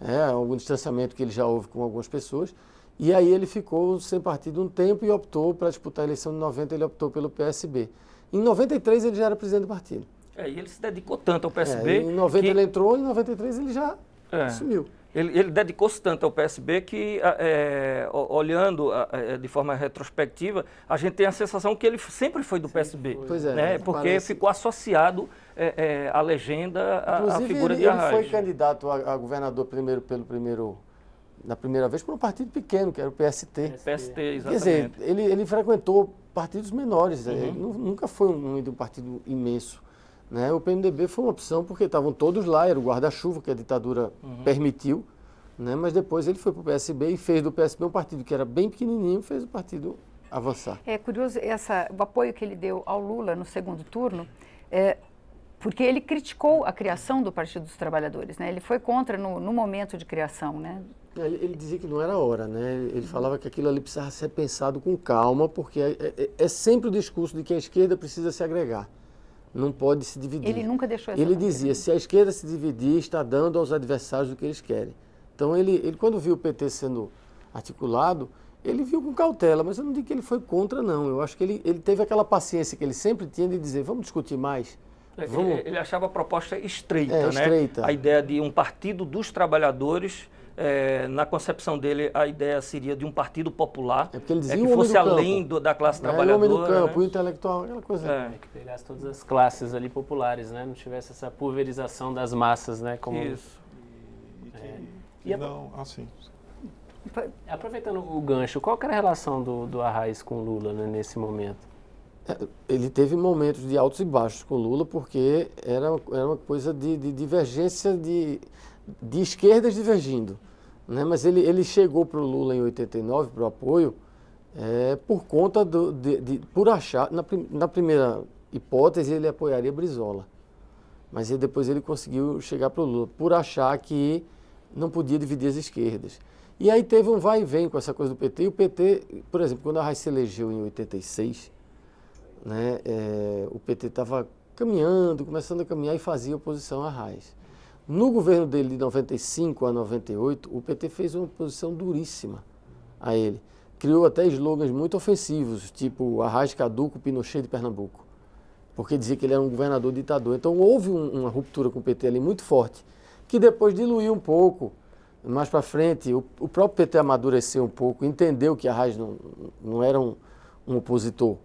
Speaker 3: né, algum distanciamento que ele já houve com algumas pessoas. E aí ele ficou sem partido um tempo e optou para disputar a eleição de 90, ele optou pelo PSB. Em 93 ele já era presidente do partido.
Speaker 2: É, e ele se dedicou tanto ao PSB. É, em 90 que...
Speaker 3: ele entrou, em 93 ele já é. sumiu.
Speaker 2: Ele, ele dedicou-se tanto ao PSB que, é, olhando é, de forma retrospectiva, a gente tem a sensação que ele sempre foi do PSB. Foi. Pois é, né? Porque parece... ficou associado é, é legenda à figura ele, de Arraes. Ele
Speaker 3: foi candidato a, a governador primeiro pelo primeiro na primeira vez por um partido pequeno, que era o PST. PST, é. exatamente. Quer dizer, ele, ele frequentou partidos menores, é, uhum. ele nunca foi um, um partido imenso. Né? O PMDB foi uma opção porque estavam todos lá, era o guarda-chuva que a ditadura uhum. permitiu, né? mas depois ele foi para o PSB e fez do PSB um partido que era bem pequenininho, fez o partido avançar.
Speaker 1: É curioso essa, o apoio que ele deu ao Lula no segundo turno, é, porque ele criticou a criação do Partido dos Trabalhadores, né? ele foi contra no, no momento de criação. Né?
Speaker 3: É, ele, ele, dizia que não era hora, né? Ele uhum. falava que aquilo ali precisava ser pensado com calma, porque é, é, é sempre o discurso de que a esquerda precisa se agregar não pode se dividir. Ele nunca deixou essa Ele dizia, se a esquerda se dividir, está dando aos adversários o que eles querem. Então, ele, ele quando viu o PT sendo articulado, ele viu com cautela, mas eu não digo que ele foi contra, não. Eu acho que ele, ele teve aquela paciência que ele sempre tinha de dizer, vamos discutir mais. É, vamos...
Speaker 2: Ele, ele achava a proposta estreita, é, né? Estreita. A ideia de um partido dos trabalhadores é, na concepção dele, a ideia seria de um partido
Speaker 5: popular. É porque ele dizia é, que fosse além do, da classe é, trabalhadora. É o homem do campo,
Speaker 3: né? o intelectual, aquela coisa. É.
Speaker 5: é. que pegasse todas as classes ali populares, né? Não tivesse essa pulverização das massas, né? Como... Isso. É. E, e, e não, assim. Aproveitando o
Speaker 3: gancho, qual era a relação do, do Arraes com Lula né, nesse momento? É, ele teve momentos de altos e baixos com Lula, porque era, era uma coisa de, de divergência de de esquerdas divergindo. Né? Mas ele, ele chegou para o Lula em 89, para o apoio, é, por conta do, de, de por achar, na, na, primeira hipótese, ele apoiaria Brizola. Mas ele, depois ele conseguiu chegar para o Lula, por achar que não podia dividir as esquerdas. E aí teve um vai e vem com essa coisa do PT. E o PT, por exemplo, quando a Raiz se elegeu em 86, né, é, o PT estava caminhando, começando a caminhar e fazia oposição à Raiz. No governo dele de 95 a 98, o PT fez uma posição duríssima a ele. Criou até slogans muito ofensivos, tipo Arraiz Caduco Pinochet de Pernambuco, porque dizia que ele era um governador ditador. Então houve um, uma ruptura com o PT ali muito forte, que depois diluiu um pouco. Mais para frente, o, o, próprio PT amadureceu um pouco, entendeu que Arraiz não, não era um, um opositor,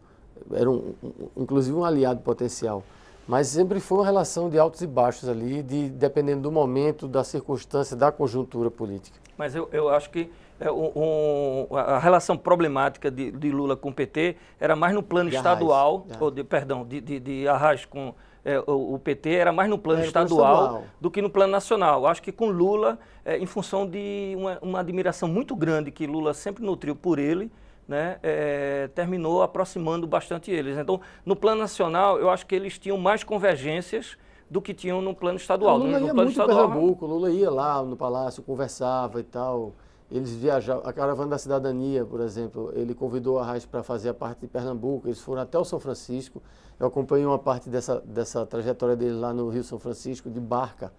Speaker 3: era um, um, inclusive um aliado potencial. Mas sempre foi uma relação de altos e baixos ali, de, dependendo do momento, da circunstância, da conjuntura política.
Speaker 2: Mas eu, eu acho que é, um, a relação problemática de, de, Lula com o PT era mais no plano de estadual, Arraes, ou de, perdão, de, de, de Arraes com é, o, o, PT, era mais no plano, estadual, estadual, do que no plano nacional. Acho que com Lula, é, em função de uma, uma admiração muito grande que Lula sempre nutriu por ele, né, é, terminou aproximando bastante eles. Então, no plano nacional, eu acho que eles tinham mais convergências do que tinham no plano estadual. O Lula no, né? no ia plano muito estadual, Pernambuco,
Speaker 3: o Lula ia lá no palácio, conversava e tal. Eles viajavam, a caravana da cidadania, por exemplo, ele convidou a Raiz para fazer a parte de Pernambuco, eles foram até o São Francisco. Eu acompanhei uma parte dessa, dessa trajetória deles lá no Rio São Francisco, de barca.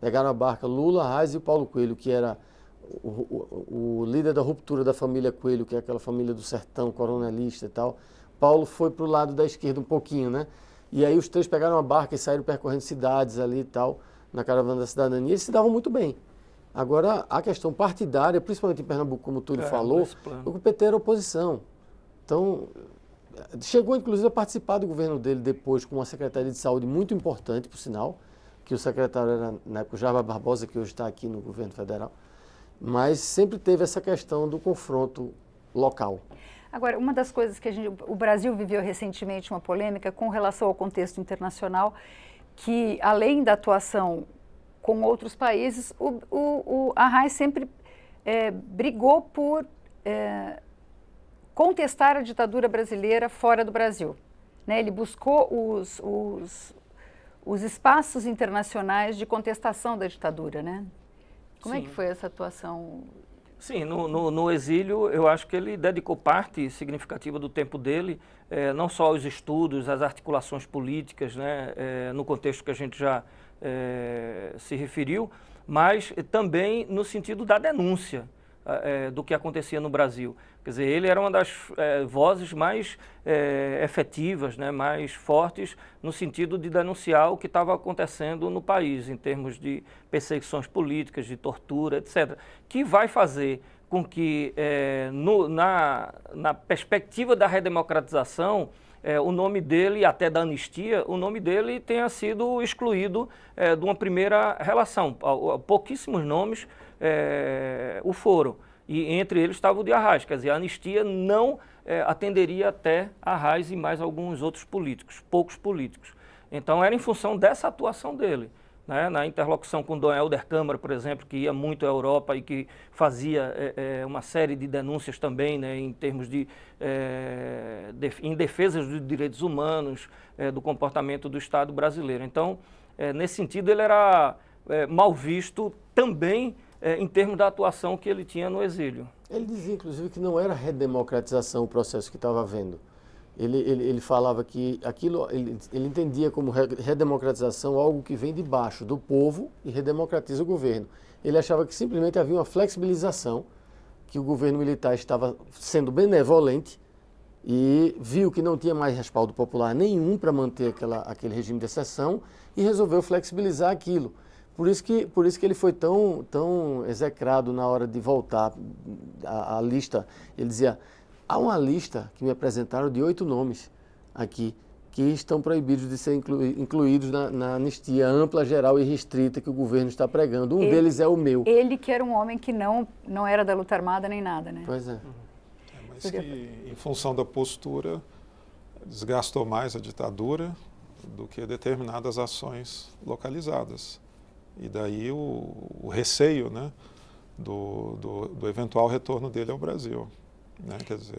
Speaker 3: Pegaram a barca Lula, Raiz e Paulo Coelho, que era o, o, o, líder da ruptura da família Coelho, que é aquela família do sertão, coronelista e tal, Paulo foi para o lado da esquerda um pouquinho, né? E aí os três pegaram a barca e saíram percorrendo cidades ali e tal, na caravana da cidadania, e se davam muito bem. Agora, a questão partidária, principalmente em Pernambuco, como o Túlio é, falou, o PT era oposição. Então, chegou inclusive a participar do governo dele depois com uma secretaria de saúde muito importante, por sinal, que o secretário era, na época, o Jarba Barbosa, que hoje está aqui no governo federal mas sempre teve essa questão do confronto local.
Speaker 1: Agora, uma das coisas que gente, o Brasil viveu recentemente uma polêmica com relação ao contexto internacional, que além da atuação com outros países, o, o, o sempre é, brigou por é, contestar a ditadura brasileira fora do Brasil. Né? Ele buscou os, os, os espaços internacionais de contestação da ditadura, né? Como Sim. é que foi essa atuação?
Speaker 2: Sim, no, no, no, exílio eu acho que ele dedicou parte significativa do tempo dele, eh, não só aos estudos, às articulações políticas, né, eh, no contexto que a gente já eh, se referiu, mas também no sentido da denúncia é, do que acontecia no Brasil. Quer dizer, ele era uma das é, vozes mais é, efetivas, né, mais fortes, no sentido de denunciar o que estava acontecendo no país, em termos de perseguições políticas, de tortura, etc. Que vai fazer com que, é, no, na, na perspectiva da redemocratização, é, o nome dele, até da anistia, o nome dele tenha sido excluído é, de uma primeira relação. Pouquíssimos nomes é, o foram. E entre eles estava o de Arraes. Quer dizer, a anistia não é, atenderia até Arraes e mais alguns outros políticos, poucos políticos. Então era em função dessa atuação dele né, na interlocução com o Dom Helder Câmara, por exemplo, que ia muito à Europa e que fazia é, é, uma série de denúncias também né, em termos de, é, eh, de, em defesa dos direitos humanos, do comportamento do Estado brasileiro. Então, nesse sentido, ele era mal visto também em termos da atuação que ele tinha no exílio.
Speaker 3: Ele dizia, inclusive, que não era redemocratização o processo que estava havendo ele, ele, ele, falava que aquilo ele, ele entendia como redemocratização algo que vem de baixo, do povo, e redemocratiza o governo. Ele achava que simplesmente havia uma flexibilização, que o governo militar estava sendo benevolente e viu que não tinha mais respaldo popular nenhum para manter aquela, aquele regime de exceção e resolveu flexibilizar aquilo. Por isso que, por isso que ele foi tão, tão execrado na hora de voltar à, à lista. Ele dizia Há uma lista que me apresentaram de oito nomes aqui que estão proibidos de ser incluídos na, na, anistia ampla, geral e restrita que o governo está pregando.
Speaker 4: Um ele, deles é o meu.
Speaker 1: Ele que era um homem que não, não era da luta armada nem nada, né?
Speaker 4: Pois é. Uhum. é mas que, em função da postura, desgastou mais a ditadura do que determinadas ações localizadas. E daí o, o receio né, do, do, do eventual retorno dele ao Brasil né? quer dizer,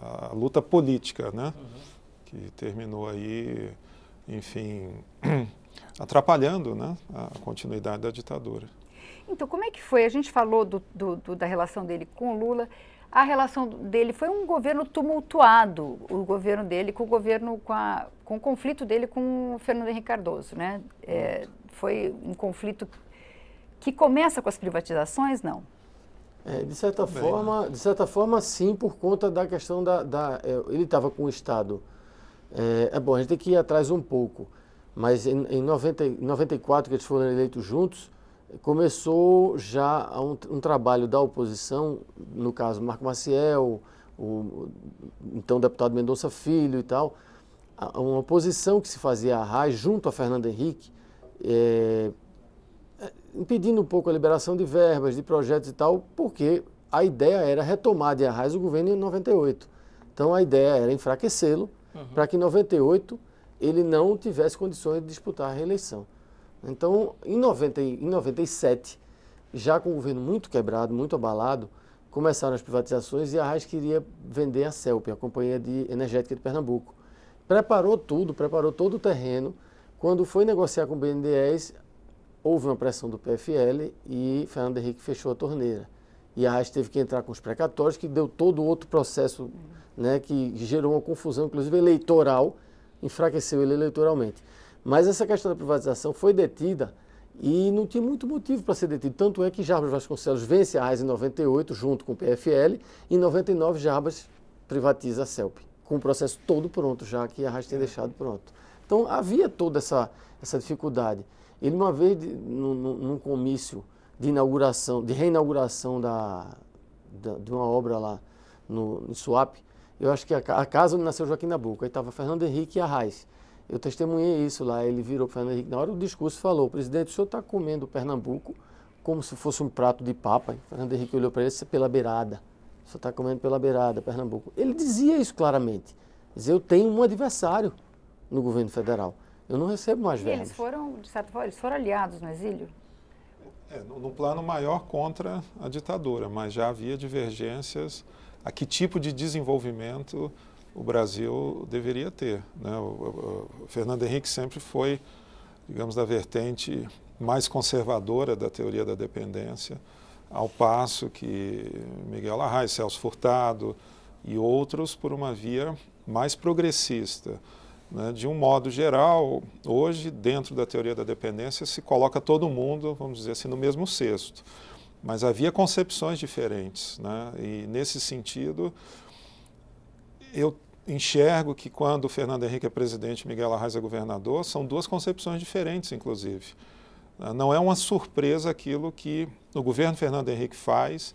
Speaker 4: a, a luta política, né? Uhum. que terminou aí, enfim, atrapalhando né? a continuidade da ditadura.
Speaker 1: Então, como é que foi? A gente falou do, do, do, da relação dele com Lula. A relação dele foi um governo tumultuado, o governo dele com o governo com, a, com o conflito dele com o Fernando Henrique Cardoso, né? É, foi um conflito
Speaker 3: que começa com as privatizações, não? É, de, certa Também, forma, de certa forma, sim, por conta da questão da. da é, ele estava com o Estado. É, é, bom, a gente tem que ir atrás um pouco. Mas em, em 90, 94, que eles foram eleitos juntos, começou já um, um trabalho da oposição, no caso Marco Maciel, o, o então deputado Mendonça Filho e tal, uma oposição que se fazia à RAI junto a Fernando Henrique, é, impedindo um pouco a liberação de verbas, de projetos e tal, porque a ideia era retomar de arraiz o governo em 98. Então a ideia era enfraquecê-lo uhum. para que em 98 ele não tivesse condições de disputar a reeleição. Então, em, 90, em 97, já com o governo muito quebrado, muito abalado, começaram as privatizações e a Raiz queria vender a CELP, a Companhia de Energética de Pernambuco. Preparou tudo, preparou todo o terreno. Quando foi negociar com o BNDES, houve uma pressão do PFL e Fernando Henrique fechou a torneira. E a Haas teve que entrar com os precatórios, que deu todo outro processo uhum. né, que gerou uma confusão, inclusive eleitoral, enfraqueceu ele eleitoralmente. Mas essa questão da privatização foi detida e não tinha muito motivo para ser detido. Tanto é que Jarbas Vasconcelos vence a Haas em 98, junto com o PFL, e em 99 Jarbas privatiza a CELP, com o processo todo pronto, já que a Haas tinha é. deixado pronto. Então havia toda essa, essa dificuldade. Ele, uma vez, de, num, num, comício de inauguração, de reinauguração da, da de uma obra lá no, no Suape, eu acho que a, a, casa onde nasceu Joaquim Nabuco, aí estava Fernando Henrique e Arraes. Eu testemunhei isso lá, ele virou para Fernando Henrique, na hora do discurso falou, presidente, o senhor está comendo Pernambuco como se fosse um prato de papa. Fernando Henrique olhou para ele disse, pela beirada, o senhor está comendo pela beirada, Pernambuco. Ele dizia isso claramente, dizia, eu tenho um adversário, no governo
Speaker 4: federal. Eu não recebo mais verbas. Eles
Speaker 1: foram, de certa forma, eles foram aliados no exílio?
Speaker 4: É, no plano maior contra a ditadura, mas já havia divergências a que tipo de desenvolvimento o Brasil deveria ter. Né? O, o, o Fernando Henrique sempre foi, digamos, da vertente mais conservadora da teoria da dependência, ao passo que Miguel Arraes, Celso Furtado e outros por uma via mais progressista. Né? De um modo geral, hoje, dentro da teoria da dependência, se coloca todo mundo, vamos dizer assim, no mesmo cesto. Mas havia concepções diferentes. Né? E, nesse sentido, eu enxergo que quando Fernando Henrique é presidente e Miguel Arraes é governador, são duas concepções diferentes, inclusive. Não é uma surpresa aquilo que o governo Fernando Henrique faz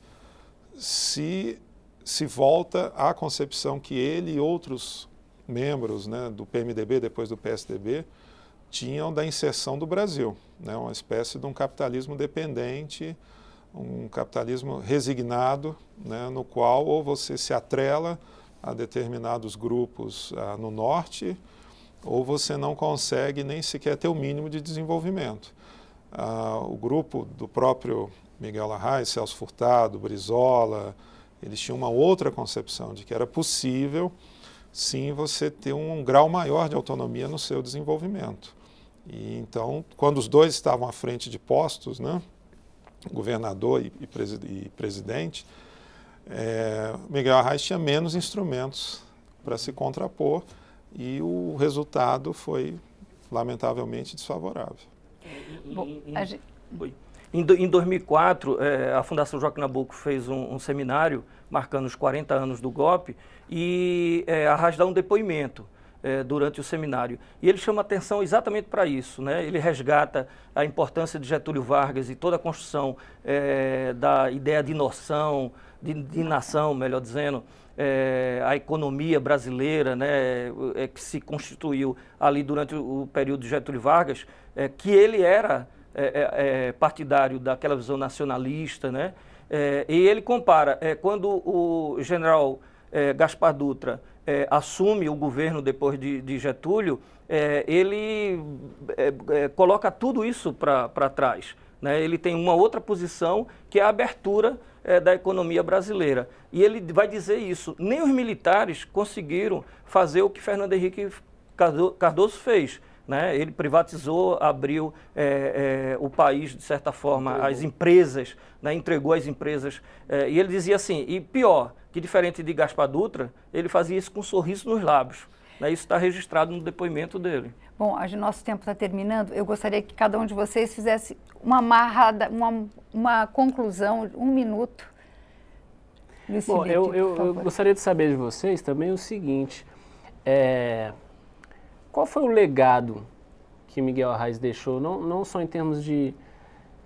Speaker 4: se se volta à concepção que ele e outros membros né, do PMDB, depois do PSDB, tinham da inserção do Brasil, né, uma espécie de um capitalismo dependente, um capitalismo resignado, né, no qual ou você se atrela a determinados grupos ah, no norte, ou você não consegue nem sequer ter o mínimo de desenvolvimento. Ah, o grupo do próprio Miguel Arraes, Celso Furtado, Brizola, eles tinham uma outra concepção de que era possível sim você ter um, grau maior de autonomia no seu desenvolvimento. E então, quando os dois estavam à frente de postos, né, governador e, e, presi e presidente, é, Miguel Arraes tinha menos instrumentos para se contrapor e o resultado foi lamentavelmente desfavorável.
Speaker 1: É, Bom, a gente...
Speaker 4: Oi. Em, do,
Speaker 2: em 2004, é, eh, a Fundação Joaquim Nabuco fez um, um, seminário marcando os 40 anos do golpe e é, um depoimento é, durante o seminário. E ele chama atenção exatamente para isso. Né? Ele resgata a importância de Getúlio Vargas e toda a construção é, da ideia de noção, de, de nação, melhor dizendo, é, a economia brasileira, né, é, que se constituiu ali durante o, o período de Getúlio Vargas, é, que ele era é, é, é, partidário daquela visão nacionalista, né? É, e ele compara é, quando o general Gaspar Dutra assume o governo depois de, de Getúlio, ele coloca tudo isso para trás. Né? Ele tem uma outra posição que é a abertura da economia brasileira. E ele vai dizer isso. Nem os militares conseguiram fazer o que Fernando Henrique Cardoso fez, né? Ele privatizou, abriu é, é, o país, de certa forma, entregou. as empresas, né? entregou as empresas. É, e ele dizia assim, e pior, que diferente de Gaspar Dutra, ele fazia isso com um sorriso nos lábios. Né? Isso está registrado no depoimento dele.
Speaker 1: Bom, o nosso tempo está terminando. Eu gostaria que cada um de vocês fizesse uma amarrada, uma, uma conclusão, um minuto.
Speaker 5: Luiz Bom, eu, eu, eu, gostaria de saber de vocês também o seguinte. É, qual foi o legado que Miguel Arraes deixou, não, não só em termos de,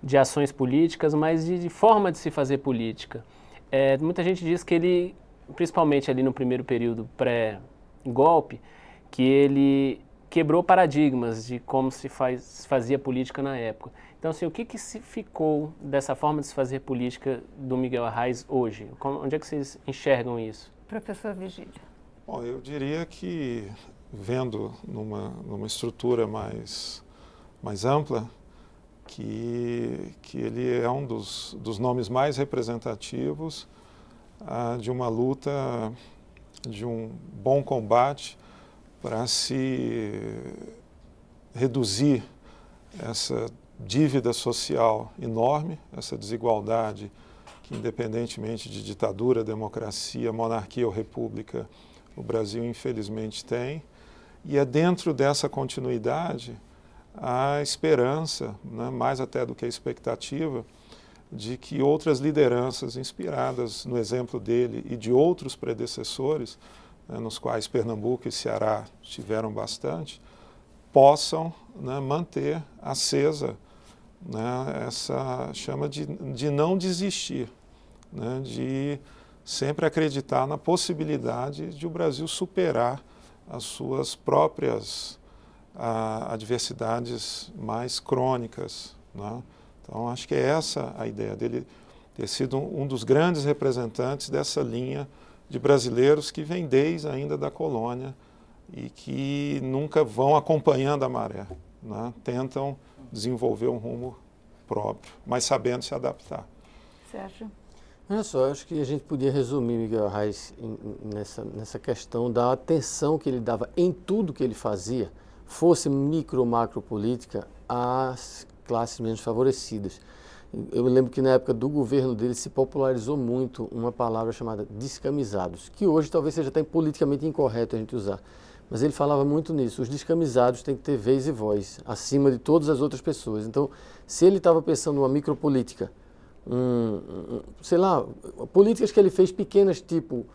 Speaker 5: de ações políticas, mas de, de forma de se fazer política? É, muita gente diz que ele, principalmente ali no primeiro período pré-golpe, que ele quebrou paradigmas de como se, faz, se fazia política na época. Então, assim, o que, que se ficou dessa forma de se fazer política do Miguel Arraes hoje? Como, onde é que vocês enxergam isso?
Speaker 1: Professor Vigílio.
Speaker 4: Bom, eu diria que vendo numa, numa estrutura mais, mais ampla que, que ele é um dos, dos nomes mais representativos ah, de uma luta, de um bom combate para se reduzir essa dívida social enorme, essa desigualdade que, independentemente de ditadura, democracia, monarquia ou república, o Brasil infelizmente tem. E é dentro dessa continuidade a esperança, né, mais até do que a expectativa, de que outras lideranças inspiradas no exemplo dele e de outros predecessores, né, nos quais Pernambuco e Ceará tiveram bastante, possam né, manter acesa né, essa chama de, de não desistir, né, de sempre acreditar na possibilidade de o Brasil superar as suas próprias a, ah, adversidades mais crônicas. Né? Então, acho que é essa a ideia dele ter sido um dos grandes representantes dessa linha de brasileiros que vem desde ainda da colônia e que nunca vão acompanhando a maré, né? tentam desenvolver um rumo próprio, mas sabendo se adaptar. Sérgio? Olha só, acho que a gente podia resumir Miguel Reis
Speaker 3: nessa, nessa questão da atenção que ele dava em tudo que ele fazia, fosse micro ou macro política, às classes menos favorecidas. Eu me lembro que na época do governo dele se popularizou muito uma palavra chamada descamisados, que hoje talvez seja até politicamente incorreto a gente usar. Mas ele falava muito nisso. Os descamisados têm que ter vez e voz acima de todas as outras pessoas. Então, se ele estava pensando uma micropolítica um, sei lá, políticas que ele fez pequenas, tipo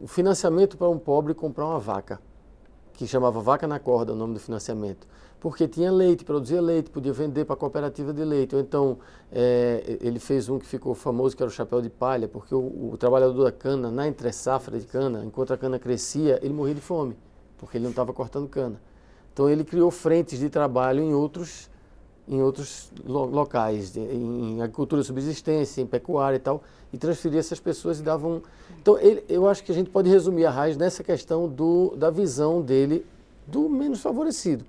Speaker 3: o financiamento para um pobre comprar uma vaca, que chamava Vaca na Corda, o nome do financiamento, porque tinha leite, produzia leite, podia vender para a cooperativa de leite. Ou então, é, ele fez um que ficou famoso, que era o chapéu de palha, porque o, o trabalhador da cana, na entre-safra de cana, enquanto a cana crescia, ele morria de fome, porque ele não estava cortando cana. Então, ele criou frentes de trabalho em outros em outros lo locais, em agricultura de subsistência, em pecuária e tal, e transferia essas pessoas e davam. Um... Então, ele, eu acho que a gente pode resumir a raiz nessa questão do, da visão dele do menos favorecido.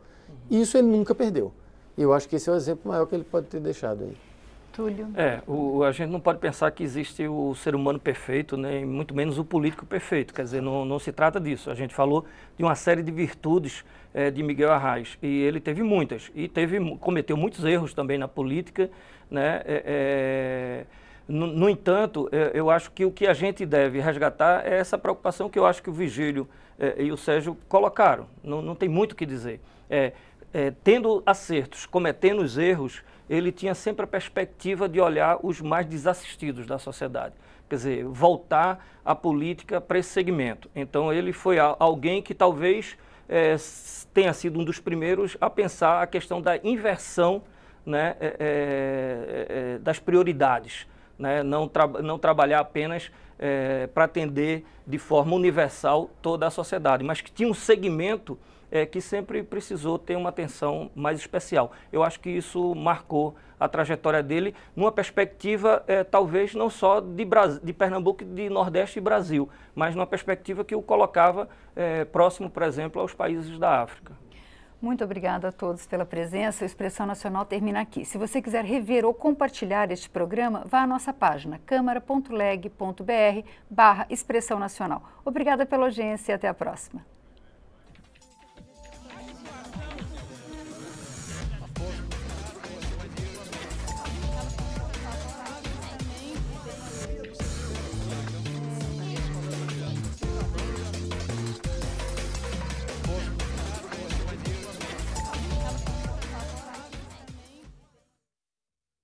Speaker 3: E isso ele nunca perdeu. Eu acho que esse é o exemplo maior que ele pode ter deixado aí.
Speaker 5: Túlio?
Speaker 2: É, o, a gente não pode pensar que existe o ser humano perfeito, nem né, muito menos o político perfeito. Quer dizer, não, não se trata disso. A gente falou de uma série de virtudes é, de Miguel Arraes e ele teve muitas e teve cometeu muitos erros também na política, né? É, é no, no, entanto, é, eu acho que o que a gente deve resgatar é essa preocupação que eu acho que o Vigílio é, e o Sérgio colocaram. Não, não tem muito o que dizer. É, é, tendo acertos, cometendo os erros, ele tinha sempre a perspectiva de olhar os mais desassistidos da sociedade, quer dizer, voltar a política para esse segmento. Então ele foi alguém que talvez é, tenha sido um dos primeiros a pensar a questão da inversão né, é, é, das prioridades, né? não, tra não trabalhar apenas para atender de forma universal toda a sociedade, mas que tinha um segmento é, que sempre precisou ter uma atenção mais especial. Eu acho que isso marcou a trajetória dele numa perspectiva é, talvez não só de, de Pernambuco, de Nordeste e Brasil, mas numa perspectiva que o colocava é, próximo, por exemplo, aos países da África.
Speaker 1: Muito obrigada a todos pela presença. O Expressão Nacional termina aqui. Se você quiser rever ou compartilhar este programa, vá à nossa página câmara.leg.br barra Expressão Nacional. Obrigada pela audiência e até a próxima.